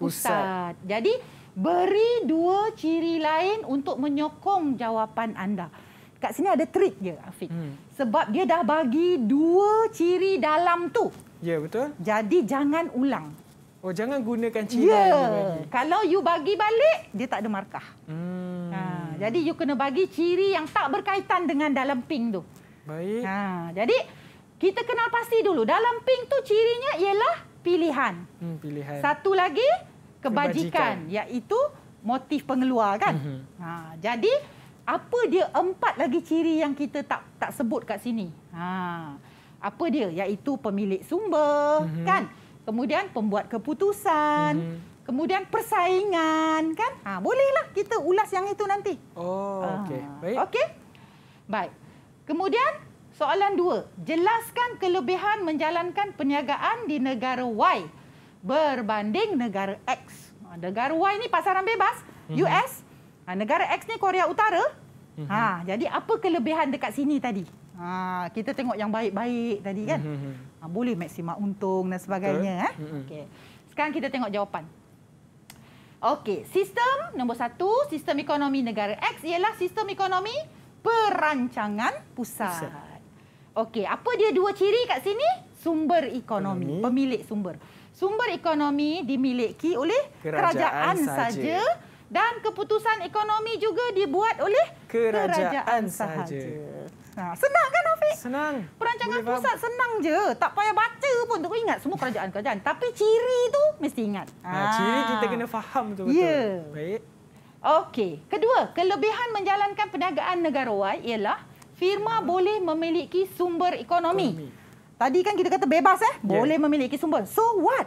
pusat. pusat. Jadi beri dua ciri lain untuk menyokong jawapan anda kat sini ada trik dia Afiq. Hmm. Sebab dia dah bagi dua ciri dalam tu. Ya, yeah, betul. Jadi jangan ulang. Oh, jangan gunakan ciri yeah. yang you bagi. Kalau you bagi balik, dia tak ada markah. Hmm. Ha, jadi you kena bagi ciri yang tak berkaitan dengan dalam pink tu. Baik. Ha, jadi kita kenal pasti dulu dalam pink tu cirinya ialah pilihan. Hmm, pilihan. Satu lagi kebajikan, kebajikan. iaitu motif pengeluar kan. Mm-hmm. Ha, jadi apa dia empat lagi ciri yang kita tak tak sebut kat sini ha apa dia Yaitu pemilik sumber mm-hmm. kan kemudian pembuat keputusan mm-hmm. Kemudian persaingan kan? Ha bolehlah kita ulas yang itu nanti. Oh ha. okey. Baik. Okey. Baik. Kemudian soalan dua. Jelaskan kelebihan menjalankan perniagaan di negara Y berbanding negara X. Ha, negara Y ni pasaran bebas, US. Mm-hmm. Ha, negara X ni Korea Utara. Mhm. Ha, jadi apa kelebihan dekat sini tadi? Ha, kita tengok yang baik-baik tadi kan? Mhm, mhm. Ha, boleh maksimal untung dan sebagainya. Eh? Okay. Sekarang kita tengok jawapan. Okey, sistem nombor satu, sistem ekonomi negara X ialah sistem ekonomi perancangan pusat. pusat. Okey, apa dia dua ciri kat sini? Sumber ekonomi, ekonomi. pemilik sumber. Sumber ekonomi dimiliki oleh kerajaan, kerajaan saja. saja dan keputusan ekonomi juga dibuat oleh kerajaan, kerajaan sahaja. Nah, ha, senang kan Afiq? Senang. Perancangan Boleh pusat faham. senang je. Tak payah baca pun. untuk ingat semua kerajaan-kerajaan. Tapi ciri tu mesti ingat. Nah, ha, ciri ah. kita kena faham tu betul. Yeah. Baik. Okey. Kedua, kelebihan menjalankan perniagaan negarawan ialah firma hmm. boleh memiliki sumber ekonomi. ekonomi. Tadi kan kita kata bebas eh, ya. boleh yeah. memiliki sumber. So what?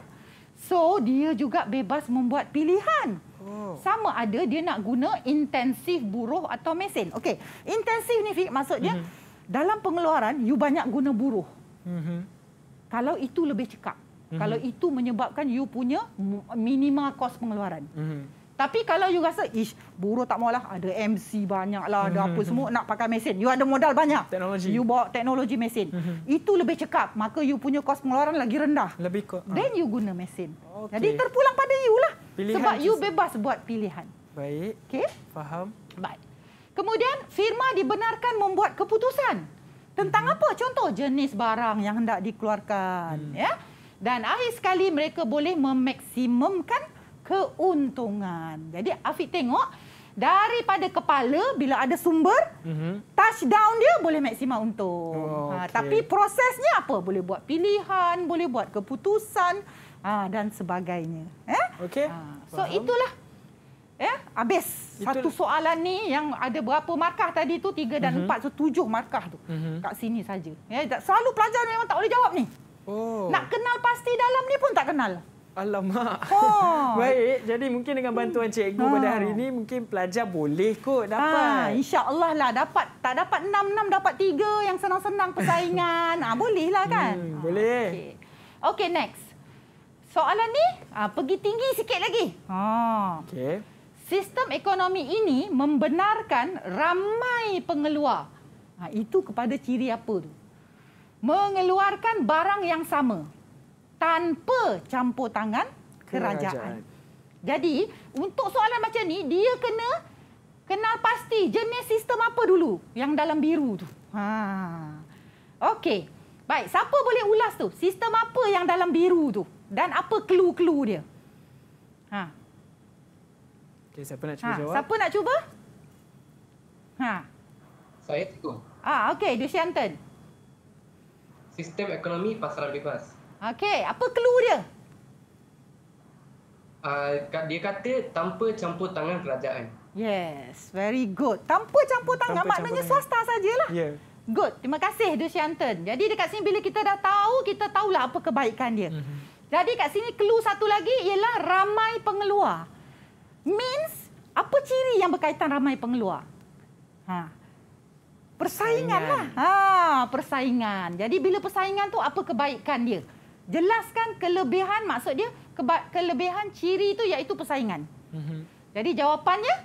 So dia juga bebas membuat pilihan. Oh. Sama ada dia nak guna intensif buruh atau mesin. Okey, intensif ni Fik maksudnya mm -hmm. dalam pengeluaran you banyak guna buruh. Mm -hmm. Kalau itu lebih cekap. Mm -hmm. Kalau itu menyebabkan you punya minimal kos pengeluaran. Mm -hmm. Tapi kalau you rasa, ish, buruh tak maulah, ada MC banyak lah, ada apa mm-hmm. semua, nak pakai mesin. You ada modal banyak. Teknologi. You bawa teknologi mesin. Mm-hmm. Itu lebih cekap. Maka you punya kos pengeluaran lagi rendah. Lebih kot. Ha. Then you guna mesin. Okay. Jadi terpulang pada you lah. Pilihan Sebab you bebas buat pilihan. Baik. Okay? Faham. Baik. Kemudian, firma dibenarkan membuat keputusan. Tentang hmm. apa? Contoh, jenis barang yang hendak dikeluarkan. Hmm. Ya? Dan akhir sekali, mereka boleh memaksimumkan keuntungan. Jadi Afiq tengok daripada kepala bila ada sumber mm-hmm. touchdown dia boleh maksimal untung. Oh, okay. ha, tapi prosesnya apa? Boleh buat pilihan, boleh buat keputusan ha, dan sebagainya. Eh? Okay. Ha, so Faham. itulah eh, habis itulah. satu soalan ni yang ada berapa markah tadi tu? Tiga dan mm-hmm. empat, so tujuh markah tu. Mm-hmm. Kat sini saja. Ya, selalu pelajar memang tak boleh jawab ni. Oh. Nak kenal pasti dalam ni pun tak kenal. Alamak. Oh. <laughs> Baik, jadi mungkin dengan bantuan hmm. cikgu pada hari ha. ini mungkin pelajar boleh kot ha, dapat. Insya Allah lah dapat. Tak dapat enam enam dapat tiga. yang senang-senang persaingan. <laughs> Ha, boleh lah kan? Hmm, boleh. Okey, okay, next. Soalan ni ha, pergi tinggi sikit lagi. Ha. Okey. Sistem ekonomi ini membenarkan ramai pengeluar. Ha, itu kepada ciri apa tu? Mengeluarkan barang yang sama tanpa campur tangan kerajaan. kerajaan. Jadi, untuk soalan macam ni, dia kena kenal pasti jenis sistem apa dulu yang dalam biru tu. Ha. Okey. Baik, siapa boleh ulas tu? Sistem apa yang dalam biru tu dan apa clue-clue dia? Ha. Okey, siapa nak ha, cuba ha. jawab? Siapa nak cuba? Ha. Saya tu. Ah, okey, Dushyanten. Sistem ekonomi pasaran bebas. Okey, apa clue dia? Uh, dia kata tanpa campur tangan kerajaan. Yes, very good. Tanpa campur tangan tanpa maknanya campur swasta sajalah. Ya. Yeah. Good. Terima kasih Dushyanten. Jadi dekat sini bila kita dah tahu, kita tahulah apa kebaikan dia. Mm -hmm. Jadi kat sini clue satu lagi ialah ramai pengeluar. Means apa ciri yang berkaitan ramai pengeluar? Ha. Persainganlah. Persaingan. Ha, persaingan. Jadi bila persaingan tu apa kebaikan dia? jelaskan kelebihan maksud dia kelebihan ciri itu iaitu persaingan. Mhm. Jadi jawapannya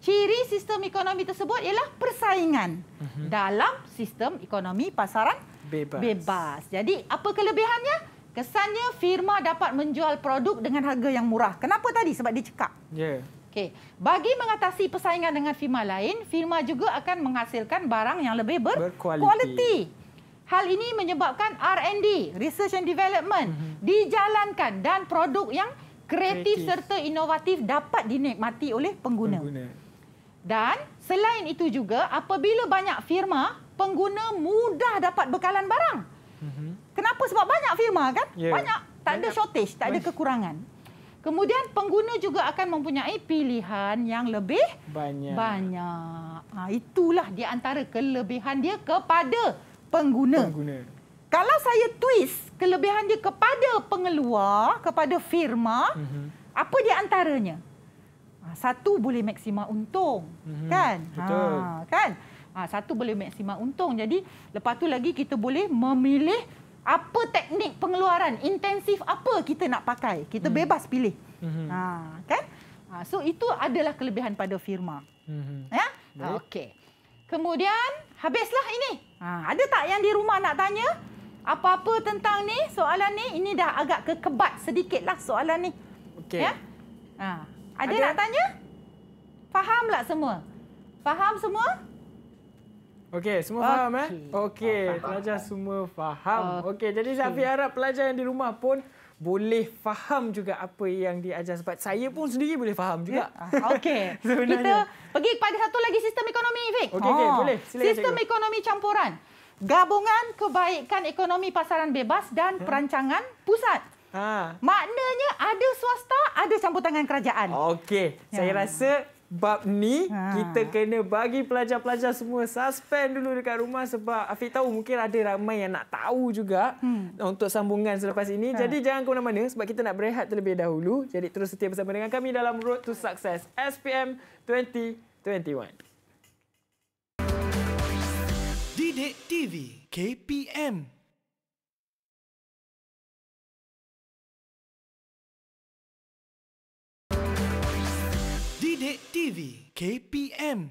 ciri sistem ekonomi tersebut ialah persaingan mhm. dalam sistem ekonomi pasaran bebas. bebas. Jadi apa kelebihannya? Kesannya firma dapat menjual produk dengan harga yang murah. Kenapa tadi? Sebab dia cekap. Yeah. Okay. Bagi mengatasi persaingan dengan firma lain, firma juga akan menghasilkan barang yang lebih berkualiti. Quality. Hal ini menyebabkan R&D, research and development mm-hmm. dijalankan dan produk yang kreatif, kreatif serta inovatif dapat dinikmati oleh pengguna. pengguna. Dan selain itu juga apabila banyak firma, pengguna mudah dapat bekalan barang. Mm-hmm. Kenapa sebab banyak firma kan? Yeah. Banyak, tak banyak. ada shortage, tak ada kekurangan. Kemudian pengguna juga akan mempunyai pilihan yang lebih banyak. banyak. Ha, itulah di antara kelebihan dia kepada pengguna. pengguna. Kalau saya twist kelebihan dia kepada pengeluar, kepada firma, mm -hmm. apa dia antaranya? Ah, satu boleh maksima untung, mm -hmm. kan? Betul. Ha, kan? Ha, satu boleh maksima untung. Jadi lepas tu lagi kita boleh memilih apa teknik pengeluaran, intensif apa kita nak pakai. Kita mm -hmm. bebas pilih. Mm -hmm. ha, kan? Ha, so itu adalah kelebihan pada firma. Mm -hmm. Ya? Okey. Kemudian habislah ini. Ha, ada tak yang di rumah nak tanya? Apa-apa tentang ni, soalan ni. Ini dah agak kekebat sedikit lah soalan ni. Okey. Ya? Ha, ada, ada nak tanya? Faham tak semua? Faham semua? Okey, semua okay. faham eh? Oh, Okey, pelajar semua faham. Okey, okay, jadi saya harap pelajar yang di rumah pun boleh faham juga apa yang diajar sebab saya pun sendiri boleh faham juga. Ya, ah, okey. <laughs> Kita pergi kepada satu lagi sistem ekonomi Vic. Okey okey ah. boleh. Silakan, sistem cikgu. ekonomi campuran. Gabungan kebaikan ekonomi pasaran bebas dan hmm. perancangan pusat. Ha. Maknanya ada swasta, ada campur tangan kerajaan. Okey. Ya. Saya rasa bab ni ha. kita kena bagi pelajar-pelajar semua suspend dulu dekat rumah sebab Afiq tahu mungkin ada ramai yang nak tahu juga hmm. untuk sambungan selepas ini. Ha. Jadi jangan ke mana-mana sebab kita nak berehat terlebih dahulu. Jadi terus setia bersama dengan kami dalam Road to Success SPM 2021. Didik TV KPM Sidik TV KPM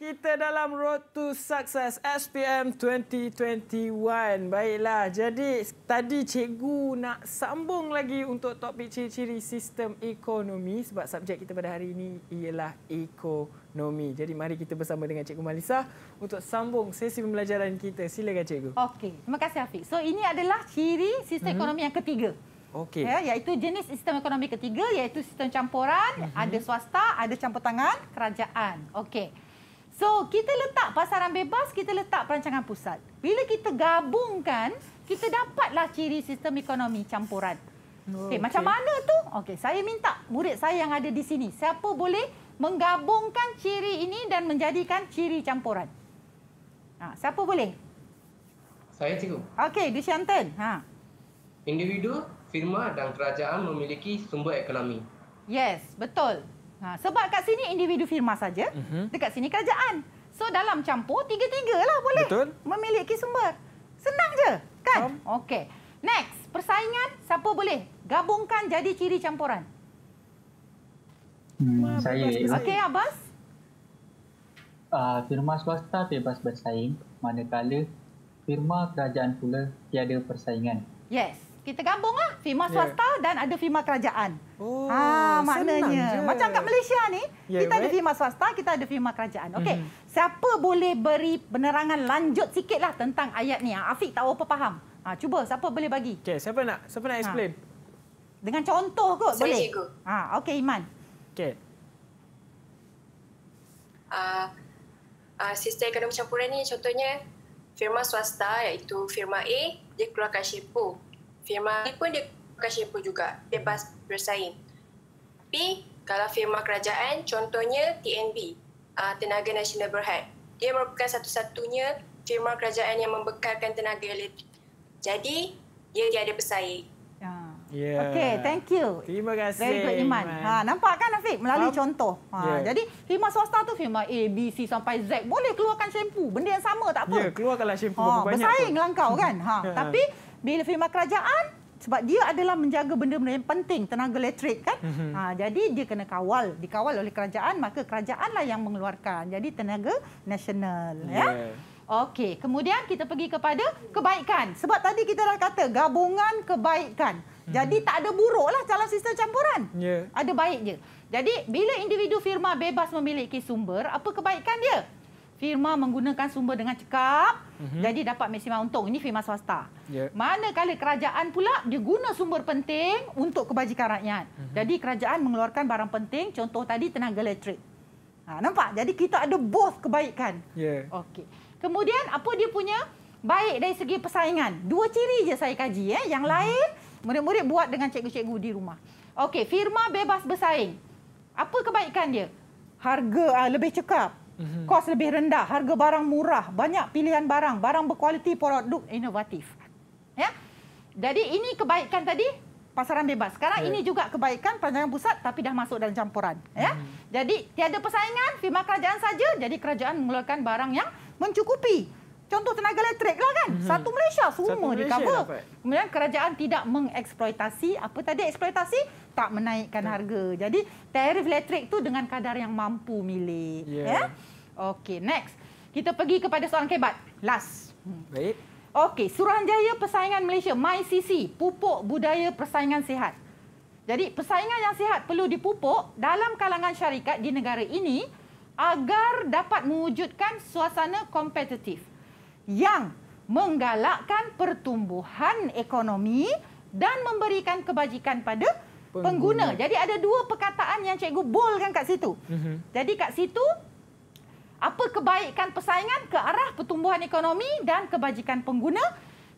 kita dalam road to success SPM 2021. Baiklah, jadi tadi cikgu nak sambung lagi untuk topik ciri-ciri sistem ekonomi sebab subjek kita pada hari ini ialah ekonomi. Jadi mari kita bersama dengan cikgu Malisa untuk sambung sesi pembelajaran kita. Silakan cikgu. Okey, terima kasih Afiq. So ini adalah ciri sistem hmm. ekonomi yang ketiga. Okey. Ya, iaitu jenis sistem ekonomi ketiga iaitu sistem campuran, uh-huh. ada swasta, ada campur tangan, kerajaan. Okey. So, kita letak pasaran bebas, kita letak perancangan pusat. Bila kita gabungkan, kita dapatlah ciri sistem ekonomi campuran. Okey, okay. macam mana tu? Okey, saya minta murid saya yang ada di sini, siapa boleh menggabungkan ciri ini dan menjadikan ciri campuran? Ha, siapa boleh? Saya cikgu. Okey, Dushyanten. Ha. Individu, firma dan kerajaan memiliki sumber ekonomi. Yes, betul. Ha, sebab kat sini individu firma saja, mm-hmm. dekat sini kerajaan. So dalam campur tiga tiga lah boleh betul. memiliki sumber. Senang je, kan? Um. Okey. Next, persaingan siapa boleh gabungkan jadi ciri campuran? Hmm, saya. Okey, Abbas. Uh, firma swasta bebas bersaing manakala firma kerajaan pula tiada persaingan. Yes kita gabung lah. Firma ya. swasta yeah. dan ada firma kerajaan. Oh, ha, maknanya. Macam kat Malaysia ni, yeah, kita right? ada firma swasta, kita ada firma kerajaan. Okey, mm -hmm. siapa boleh beri penerangan lanjut sikit lah tentang ayat ni. Ha, Afiq tak apa faham. Ha, cuba, siapa boleh bagi? Okey, siapa nak siapa nak ha. explain? Ha. Dengan contoh kot, Saya boleh? Saya cikgu. Ha, okey, Iman. Okey. Uh, ah, uh, ah, sistem ekonomi campuran ni contohnya firma swasta iaitu firma A, dia keluarkan syepuh firma ni pun dia bukan siapa juga. Bebas bersaing. Tapi kalau firma kerajaan, contohnya TNB, ah, Tenaga Nasional Berhad. Dia merupakan satu-satunya firma kerajaan yang membekalkan tenaga elektrik. Jadi, dia tiada bersaing. Ya. Yeah. Okay, thank you. Terima kasih. Very good, Iman. Ha, nampak kan, Afiq? Melalui um, contoh. Ha, yeah. Jadi, firma swasta tu firma A, B, C sampai Z. Boleh keluarkan syampu. Benda yang sama, tak apa. Ya, yeah, keluarkanlah syampu. Ha, bersaing lah kau kan. Ha, <laughs> ya. tapi bila firma kerajaan sebab dia adalah menjaga benda-benda yang penting tenaga elektrik kan mm-hmm. ha, jadi dia kena kawal dikawal oleh kerajaan maka kerajaanlah yang mengeluarkan jadi tenaga nasional yeah. ya okey kemudian kita pergi kepada kebaikan sebab tadi kita dah kata gabungan kebaikan mm-hmm. jadi tak ada buruklah dalam sistem campuran yeah. ada baik je jadi bila individu firma bebas memiliki sumber apa kebaikan dia firma menggunakan sumber dengan cekap mm-hmm. jadi dapat maksimum untung ini firma swasta. Yeah. Manakala kerajaan pula dia guna sumber penting untuk kebajikan rakyat. Mm-hmm. Jadi kerajaan mengeluarkan barang penting contoh tadi tenaga elektrik. Ha nampak? Jadi kita ada both kebaikan. Yeah. Okey. Kemudian apa dia punya baik dari segi persaingan? Dua ciri je saya kaji eh. Yang mm-hmm. lain murid-murid buat dengan cikgu-cikgu di rumah. Okey, firma bebas bersaing. Apa kebaikan dia? Harga ah, lebih cekap hmm Kos lebih rendah, harga barang murah, banyak pilihan barang, barang berkualiti, produk inovatif. Ya. Jadi ini kebaikan tadi pasaran bebas. Sekarang yeah. ini juga kebaikan pasaran pusat tapi dah masuk dalam campuran, ya. Mhm. Jadi tiada persaingan, firma kerajaan saja. Jadi kerajaan mengeluarkan barang yang mencukupi contoh tenaga elektrik lah kan. Mm-hmm. Satu Malaysia semua Satu Malaysia di-cover. Dapat. Kemudian kerajaan tidak mengeksploitasi. Apa tadi eksploitasi? Tak menaikkan harga. Jadi tarif elektrik tu dengan kadar yang mampu milik. Yeah. Yeah? Okey, next. Kita pergi kepada seorang kebat. Last. Hmm. Baik. Okey, Suruhanjaya Persaingan Malaysia, MyCC, pupuk budaya persaingan sihat. Jadi persaingan yang sihat perlu dipupuk dalam kalangan syarikat di negara ini agar dapat mewujudkan suasana kompetitif yang menggalakkan pertumbuhan ekonomi dan memberikan kebajikan pada pengguna. pengguna. Jadi ada dua perkataan yang cikgu bolkan kat situ. Mhm. Jadi kat situ apa kebaikan persaingan ke arah pertumbuhan ekonomi dan kebajikan pengguna?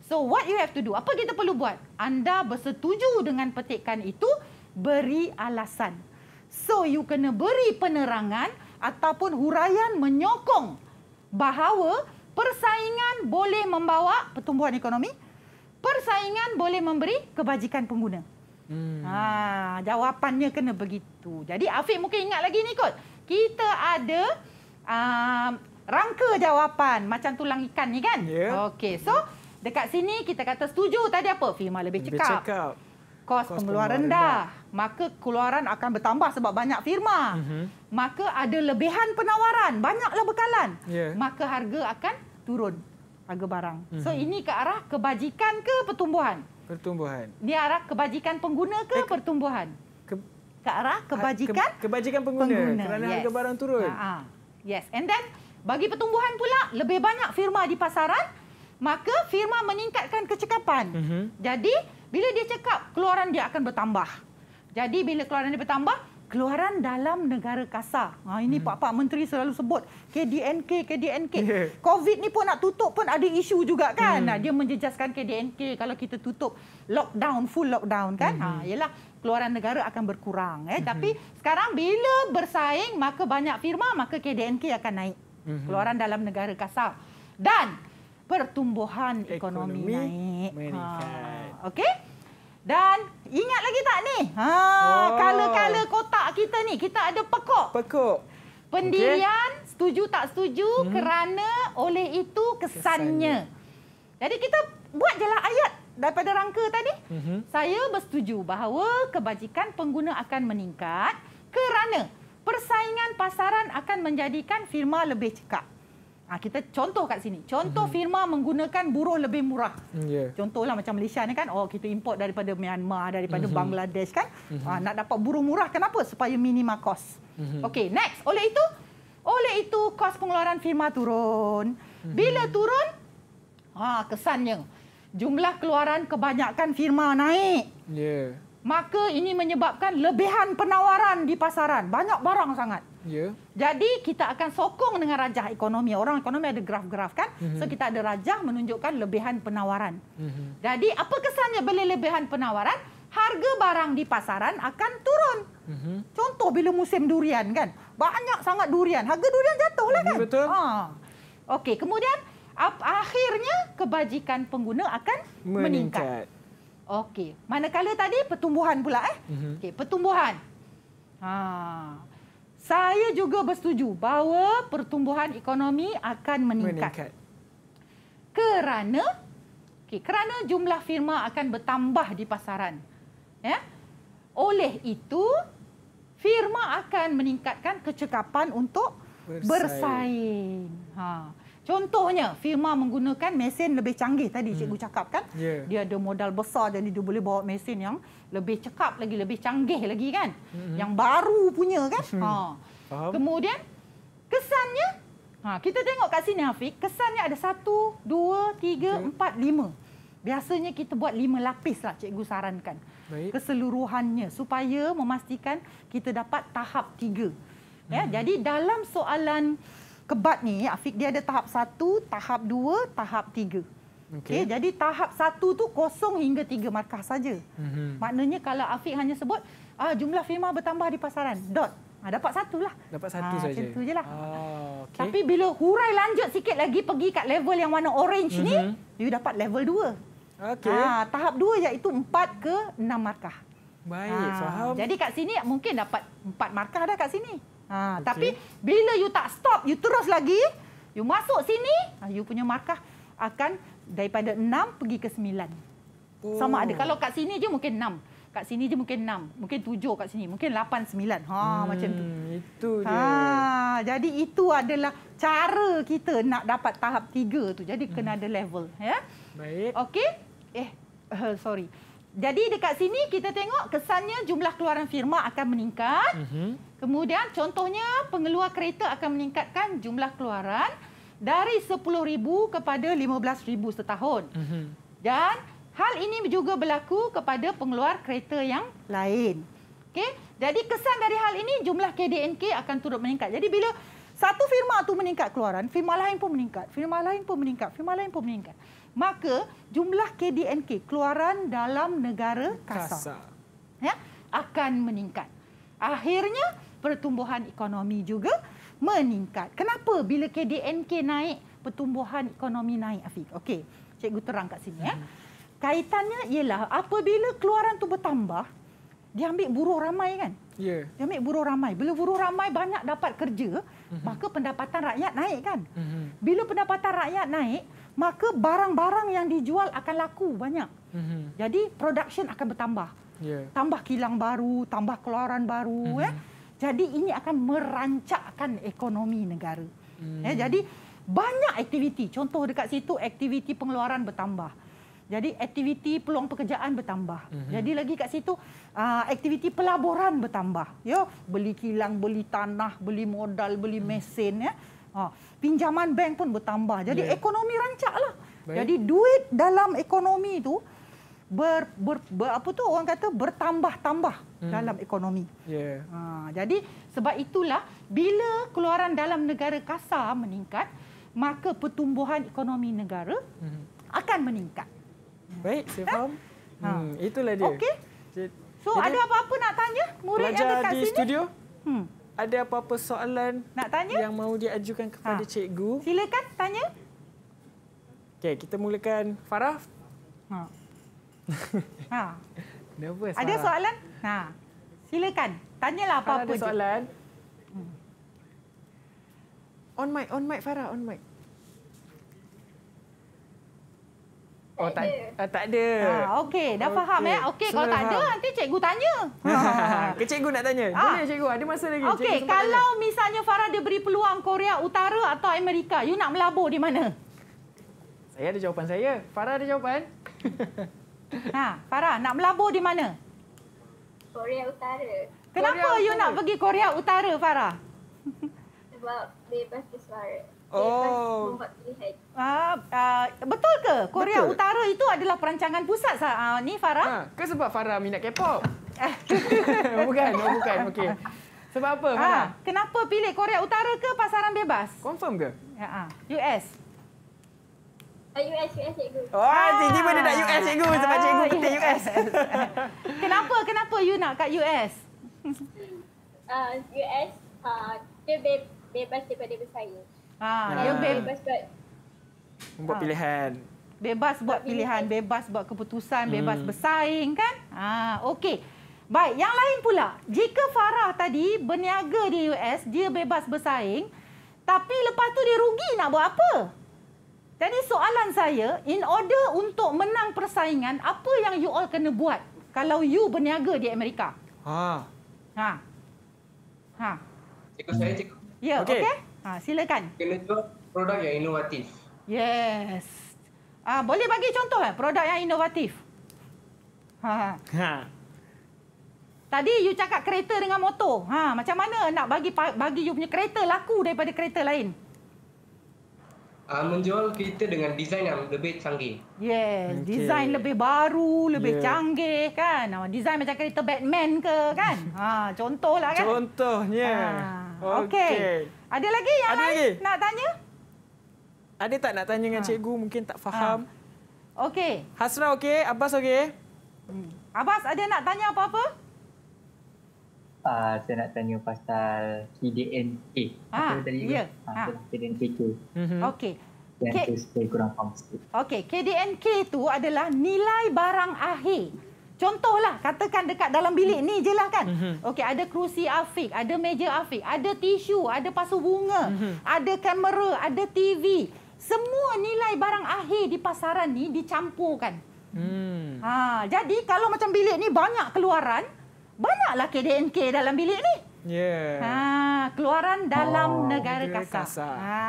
So what you have to do? Apa kita perlu buat? Anda bersetuju dengan petikan itu, beri alasan. So you kena beri penerangan ataupun huraian menyokong bahawa Persaingan boleh membawa pertumbuhan ekonomi. Persaingan boleh memberi kebajikan pengguna. Hmm. Ha, jawapannya kena begitu. Jadi Afiq mungkin ingat lagi ni kot. Kita ada um, rangka jawapan macam tulang ikan ni kan? Yeah. Okey. So dekat sini kita kata setuju tadi apa? Firma lebih cekap. Lebih cekap. Kos, Kos pengeluaran rendah. rendah. Maka keluaran akan bertambah sebab banyak firma. Mm-hmm. Maka ada lebihan penawaran. Banyaklah bekalan. Yeah. Maka harga akan turun harga barang. Mm-hmm. So mhm. ini ke arah kebajikan ke pertumbuhan? Pertumbuhan. Ini arah kebajikan pengguna ke, eh, pertumbuhan? Ke, ke arah kebajikan? Ke, kebajikan pengguna, pengguna. kerana yes. harga barang turun. Ha-ha. Yes. And then bagi pertumbuhan pula lebih banyak firma di pasaran, maka firma meningkatkan kecekapan. Mm-hmm. Jadi bila dia cekap, keluaran dia akan bertambah. Jadi bila keluaran dia bertambah, keluaran dalam negara kasar. Ha ini hmm. pak-pak menteri selalu sebut KDNK KDNK. Yeah. Covid ni pun nak tutup pun ada isu juga kan. Hmm. Dia menjejaskan KDNK kalau kita tutup lockdown full lockdown kan. Ha, hmm. Ha iyalah keluaran negara akan berkurang eh hmm. tapi sekarang bila bersaing maka banyak firma maka KDNK akan naik. Hmm. Keluaran dalam negara kasar. Dan pertumbuhan ekonomi, ekonomi naik. Ha. Okey? Dan ingat lagi tak ni? Ha, kala-kala kotak kita ni, kita ada pekok Pekuk. Pendirian okay. setuju tak setuju hmm. kerana oleh itu kesannya. kesannya. Jadi kita buat jelah ayat daripada rangka tadi. Hmm. Saya bersetuju bahawa kebajikan pengguna akan meningkat kerana persaingan pasaran akan menjadikan firma lebih cekap. Ha, kita contoh kat sini. Contoh mm-hmm. firma menggunakan buruh lebih murah. Yeah. Contohlah macam Malaysia ni kan. Oh kita import daripada Myanmar, daripada mm-hmm. Bangladesh kan. Mm-hmm. Ha, mhm. nak dapat buruh murah kenapa? Supaya minima cost. Mm-hmm. Okay next. Oleh itu, oleh itu kos pengeluaran firma turun. Mm-hmm. Bila turun, ha, kesannya jumlah keluaran kebanyakan firma naik. Yeah. Maka ini menyebabkan lebihan penawaran di pasaran. Banyak barang sangat. Yeah. Jadi kita akan sokong dengan rajah ekonomi. Orang ekonomi ada graf-graf kan? Mm -hmm. So mhm. kita ada rajah menunjukkan lebihan penawaran. Mm -hmm. Jadi apa kesannya beli lebihan penawaran? Harga barang di pasaran akan turun. Mm -hmm. Contoh bila musim durian kan? Banyak sangat durian. Harga durian jatuh lah kan? Betul. Ha. Okey, kemudian ap, akhirnya kebajikan pengguna akan meningkat. meningkat. Okey, manakala tadi pertumbuhan pula eh? Mm -hmm. Okey, pertumbuhan. Haa... Saya juga bersetuju bahawa pertumbuhan ekonomi akan meningkat. meningkat. Kerana okay, kerana jumlah firma akan bertambah di pasaran. Ya. Oleh itu, firma akan meningkatkan kecekapan untuk bersaing. bersaing. Ha. Contohnya, firma menggunakan mesin lebih canggih tadi hmm. cikgu cakap kan? Yeah. Dia ada modal besar jadi dia boleh bawa mesin yang lebih cekap lagi, lebih canggih lagi kan. Mm-hmm. Yang baru punya kan. Mm-hmm. Ha. Kemudian kesannya, ha, kita tengok kat sini Hafiq, kesannya ada satu, dua, tiga, okay. empat, lima. Biasanya kita buat lima lapis lah cikgu sarankan. Baik. Keseluruhannya supaya memastikan kita dapat tahap tiga. Ya, hmm Jadi dalam soalan kebat ni, Afiq dia ada tahap satu, tahap dua, tahap tiga. Okay. Okay, eh, jadi tahap satu tu kosong hingga tiga markah saja. Mm-hmm. Maknanya kalau Afiq hanya sebut uh, jumlah firma bertambah di pasaran. Dot. Ha, dapat satu lah. Dapat satu ha, saja. Itu je lah. Oh, okay. Tapi bila hurai lanjut sikit lagi pergi kat level yang warna orange mm-hmm. ni, mhm. you dapat level dua. Okay. Ha, tahap dua iaitu empat ke enam markah. Baik, ha, faham. Jadi kat sini mungkin dapat empat markah dah kat sini. Ha, okay. Tapi bila you tak stop, you terus lagi, you masuk sini, you punya markah akan daripada 6 pergi ke 9. Oh. Sama ada oh. kalau kat sini je mungkin 6. Kat sini je mungkin 6. Mungkin 7 kat sini. Mungkin 8 9. Ha hmm, macam tu. Itu ha, dia. Ha jadi itu adalah cara kita nak dapat tahap 3 tu. Jadi hmm. kena ada level ya. Baik. Okey. Eh uh, sorry. Jadi dekat sini kita tengok kesannya jumlah keluaran firma akan meningkat. Uh-huh. Kemudian contohnya pengeluar kereta akan meningkatkan jumlah keluaran dari 10,000 kepada 15,000 setahun. Mm-hmm. Dan hal ini juga berlaku kepada pengeluar kereta yang lain. Okay? jadi kesan dari hal ini jumlah KDNK akan turut meningkat. Jadi bila satu firma tu meningkat keluaran, firma lain pun meningkat, firma lain pun meningkat, firma lain pun meningkat. Maka jumlah KDNK keluaran dalam negara kasar. kasar. Ya, akan meningkat. Akhirnya pertumbuhan ekonomi juga meningkat. Kenapa bila KDNK naik, pertumbuhan ekonomi naik, Afiq? Okey, cikgu terang kat sini. Ya. Hmm. Kaitannya ialah apabila keluaran tu bertambah, dia ambil buruh ramai kan? Ya. Yeah. Dia ambil buruh ramai. Bila buruh ramai banyak dapat kerja, mm-hmm. maka pendapatan rakyat naik kan? Mm-hmm. Bila pendapatan rakyat naik, maka barang-barang yang dijual akan laku banyak. Mm-hmm. Jadi production akan bertambah. Yeah. Tambah kilang baru, tambah keluaran baru. Mm-hmm. Eh. Jadi ini akan merancakkan ekonomi negara. Hmm. Ya, jadi banyak aktiviti. Contoh dekat situ aktiviti pengeluaran bertambah. Jadi aktiviti peluang pekerjaan bertambah. Hmm. Jadi lagi kat situ ah, aktiviti pelaburan bertambah. Yo ya, beli kilang, beli tanah, beli modal, beli hmm. mesin ya. Ha, pinjaman bank pun bertambah. Jadi yeah. ekonomi rancaklah. Jadi duit dalam ekonomi itu ber, ber, ber apa tu orang kata bertambah-tambah hmm. dalam ekonomi. Yeah. Ha, jadi sebab itulah bila keluaran dalam negara kasar meningkat, maka pertumbuhan ekonomi negara hmm. akan meningkat. Baik, saya ha? faham. Ha. Hmm, itulah dia. Okey. So jadi, ada apa-apa nak tanya murid yang dekat di sini? Studio? Hmm. Ada apa-apa soalan nak tanya? yang mahu diajukan kepada ha. cikgu? Silakan tanya. Okey, kita mulakan Farah. Ha. <laughs> ha. Nervous Ada lah. soalan? Ha. Silakan. Tanyalah apa-apa Kalau ada soalan. Je. Hmm. On mic, on mic Farah, on mic. Oh tak ada. Uh, tak ada. Ha, okey, dah okay. faham eh. Okey, kalau tak ada nanti cikgu tanya. Ha. <laughs> Ke cikgu nak tanya? Ha. Boleh cikgu, ada masa lagi. Okey, kalau tanya. misalnya Farah dia beri peluang Korea Utara atau Amerika, you nak melabur di mana? Saya ada jawapan saya. Farah ada jawapan? <laughs> Ha, Farah, nak melabur di mana? Korea Utara. Kenapa Korea you Utara. nak pergi Korea Utara, Farah? <laughs> Sebab bebas bersuara. Oh. Bebas membuat pilihan. Ah, ah, betul ke? Korea betul. Utara itu adalah perancangan pusat uh, ni, Farah? Ha, ke sebab Farah minat K-pop? <laughs> bukan, oh, bukan. Okey. Sebab apa, ah, Farah? Ha, kenapa pilih Korea Utara ke pasaran bebas? Confirm ke? Ya, US. Ah, US, US cikgu. Oh, ah, tiba-tiba dia nak US cikgu ah, sebab ah, cikgu US. US. <laughs> kenapa, kenapa you nak kat US? Uh, <laughs> ah, US, uh, dia be- bebas daripada bersaya. Ah, dia ah. bebas buat... Buat pilihan. Bebas buat, pilihan, pilihan, bebas buat keputusan, hmm. bebas hmm. bersaing kan? Ah, okey. Baik, yang lain pula. Jika Farah tadi berniaga di US, dia bebas bersaing. Tapi lepas tu dia rugi nak buat apa? Jadi soalan saya, in order untuk menang persaingan, apa yang you all kena buat kalau you berniaga di Amerika? Ha. Ha. Ha. Cikgu saya, cikgu. Ya, yeah, okey. Okay. Ha, silakan. Kena jual produk yang inovatif. Yes. Ha, boleh bagi contoh eh, produk yang inovatif? Ha. Ha. Tadi you cakap kereta dengan motor. Ha, macam mana nak bagi bagi you punya kereta laku daripada kereta lain? uh, menjual kereta dengan desain yang lebih canggih. Yes, okay. desain lebih baru, lebih yeah. canggih kan. Uh, desain macam kereta Batman ke kan? Ha, <laughs> contohlah kan. Contohnya. Ha. Okey. Okay. Ada lagi yang Ada lagi? nak tanya? Ada tak nak tanya dengan cikgu mungkin tak faham? Ha. Okey. Hasra okey, Abbas okey? Hmm. Abbas ada nak tanya apa-apa? uh, saya nak tanya pasal KDNK. Ah, ya. Ah, ah. tu, Ah. yang tu. Mm-hmm. Okey. K- Okey, KDNK tu adalah nilai barang akhir. Contohlah, katakan dekat dalam bilik ni je lah kan. Mhm. Okey, ada kerusi afik, ada meja afik, ada tisu, ada pasu bunga, mhm. ada kamera, ada TV. Semua nilai barang akhir di pasaran ni dicampurkan. Hmm. Ha, jadi kalau macam bilik ni banyak keluaran, banyaklah KDNK dalam bilik ni. Ya. Yeah. Ha, keluaran dalam oh, negara, negara kasar. kasar. Ha.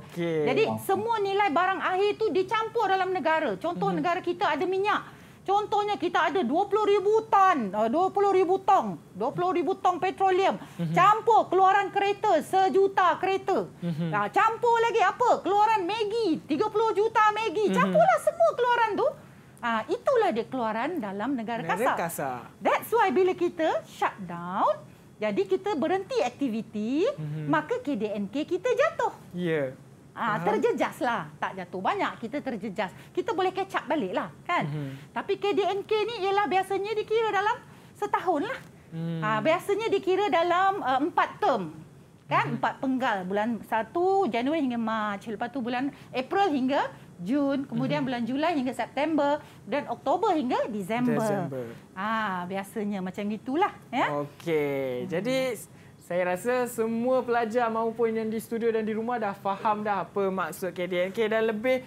Okey. Jadi wow. semua nilai barang akhir tu dicampur dalam negara. Contoh hmm. negara kita ada minyak. Contohnya kita ada 20,000 tan, 20,000 eh, tong, 20,000 tong petroleum. Mhm. Campur keluaran kereta, sejuta kereta. Mhm. Ha, campur lagi apa? Keluaran Maggi, 30 juta Maggi. Mhm. Campurlah semua keluaran tu. Ah, itulah dia keluaran dalam negara, negara kasar. That's why bila kita shutdown, jadi kita berhenti aktiviti, mm-hmm. maka KDNK kita jatuh. Ya. Yeah. Ah, terjejaslah. Tak jatuh banyak, kita terjejas. Kita boleh catch up baliklah, kan? Mm-hmm. Tapi KDNK ni ialah biasanya dikira dalam setahun lah. Hmm. Ah, biasanya dikira dalam uh, empat term. Kan? Hmm. Empat penggal. Bulan 1 Januari hingga Mac. Lepas tu bulan April hingga Jun, kemudian hmm. bulan Julai hingga September dan Oktober hingga Disember. Ah, biasanya macam gitulah ya. Okey. Hmm. Jadi saya rasa semua pelajar maupun yang di studio dan di rumah dah faham dah apa maksud KDNK dan lebih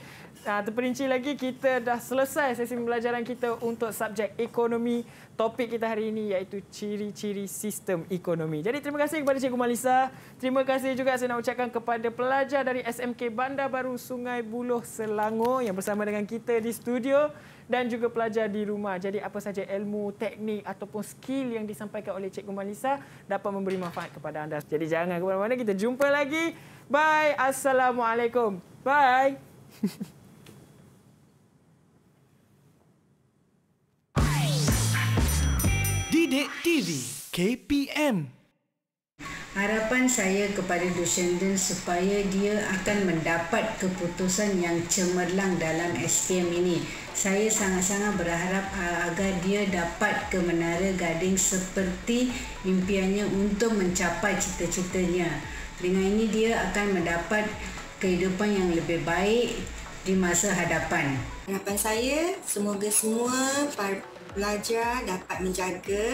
ah, terperinci lagi kita dah selesai sesi pembelajaran kita untuk subjek ekonomi topik kita hari ini iaitu ciri-ciri sistem ekonomi. Jadi terima kasih kepada Cikgu Malisa. Terima kasih juga saya nak ucapkan kepada pelajar dari SMK Bandar Baru Sungai Buloh Selangor yang bersama dengan kita di studio dan juga pelajar di rumah. Jadi apa saja ilmu, teknik ataupun skill yang disampaikan oleh Cikgu Malisa dapat memberi manfaat kepada anda. Jadi jangan ke mana-mana, kita jumpa lagi. Bye. Assalamualaikum. Bye. <laughs> Didik TV KPM Harapan saya kepada Dushenden supaya dia akan mendapat keputusan yang cemerlang dalam SPM ini. Saya sangat-sangat berharap ah, agar dia dapat ke Menara Gading seperti impiannya untuk mencapai cita-citanya. Dengan ini dia akan mendapat kehidupan yang lebih baik di masa hadapan. Harapan saya semoga semua para pelajar dapat menjaga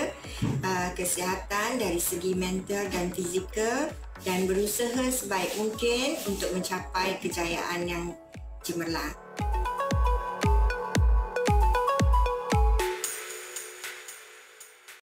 uh, kesihatan dari segi mental dan fizikal dan berusaha sebaik mungkin untuk mencapai kejayaan yang cemerlang.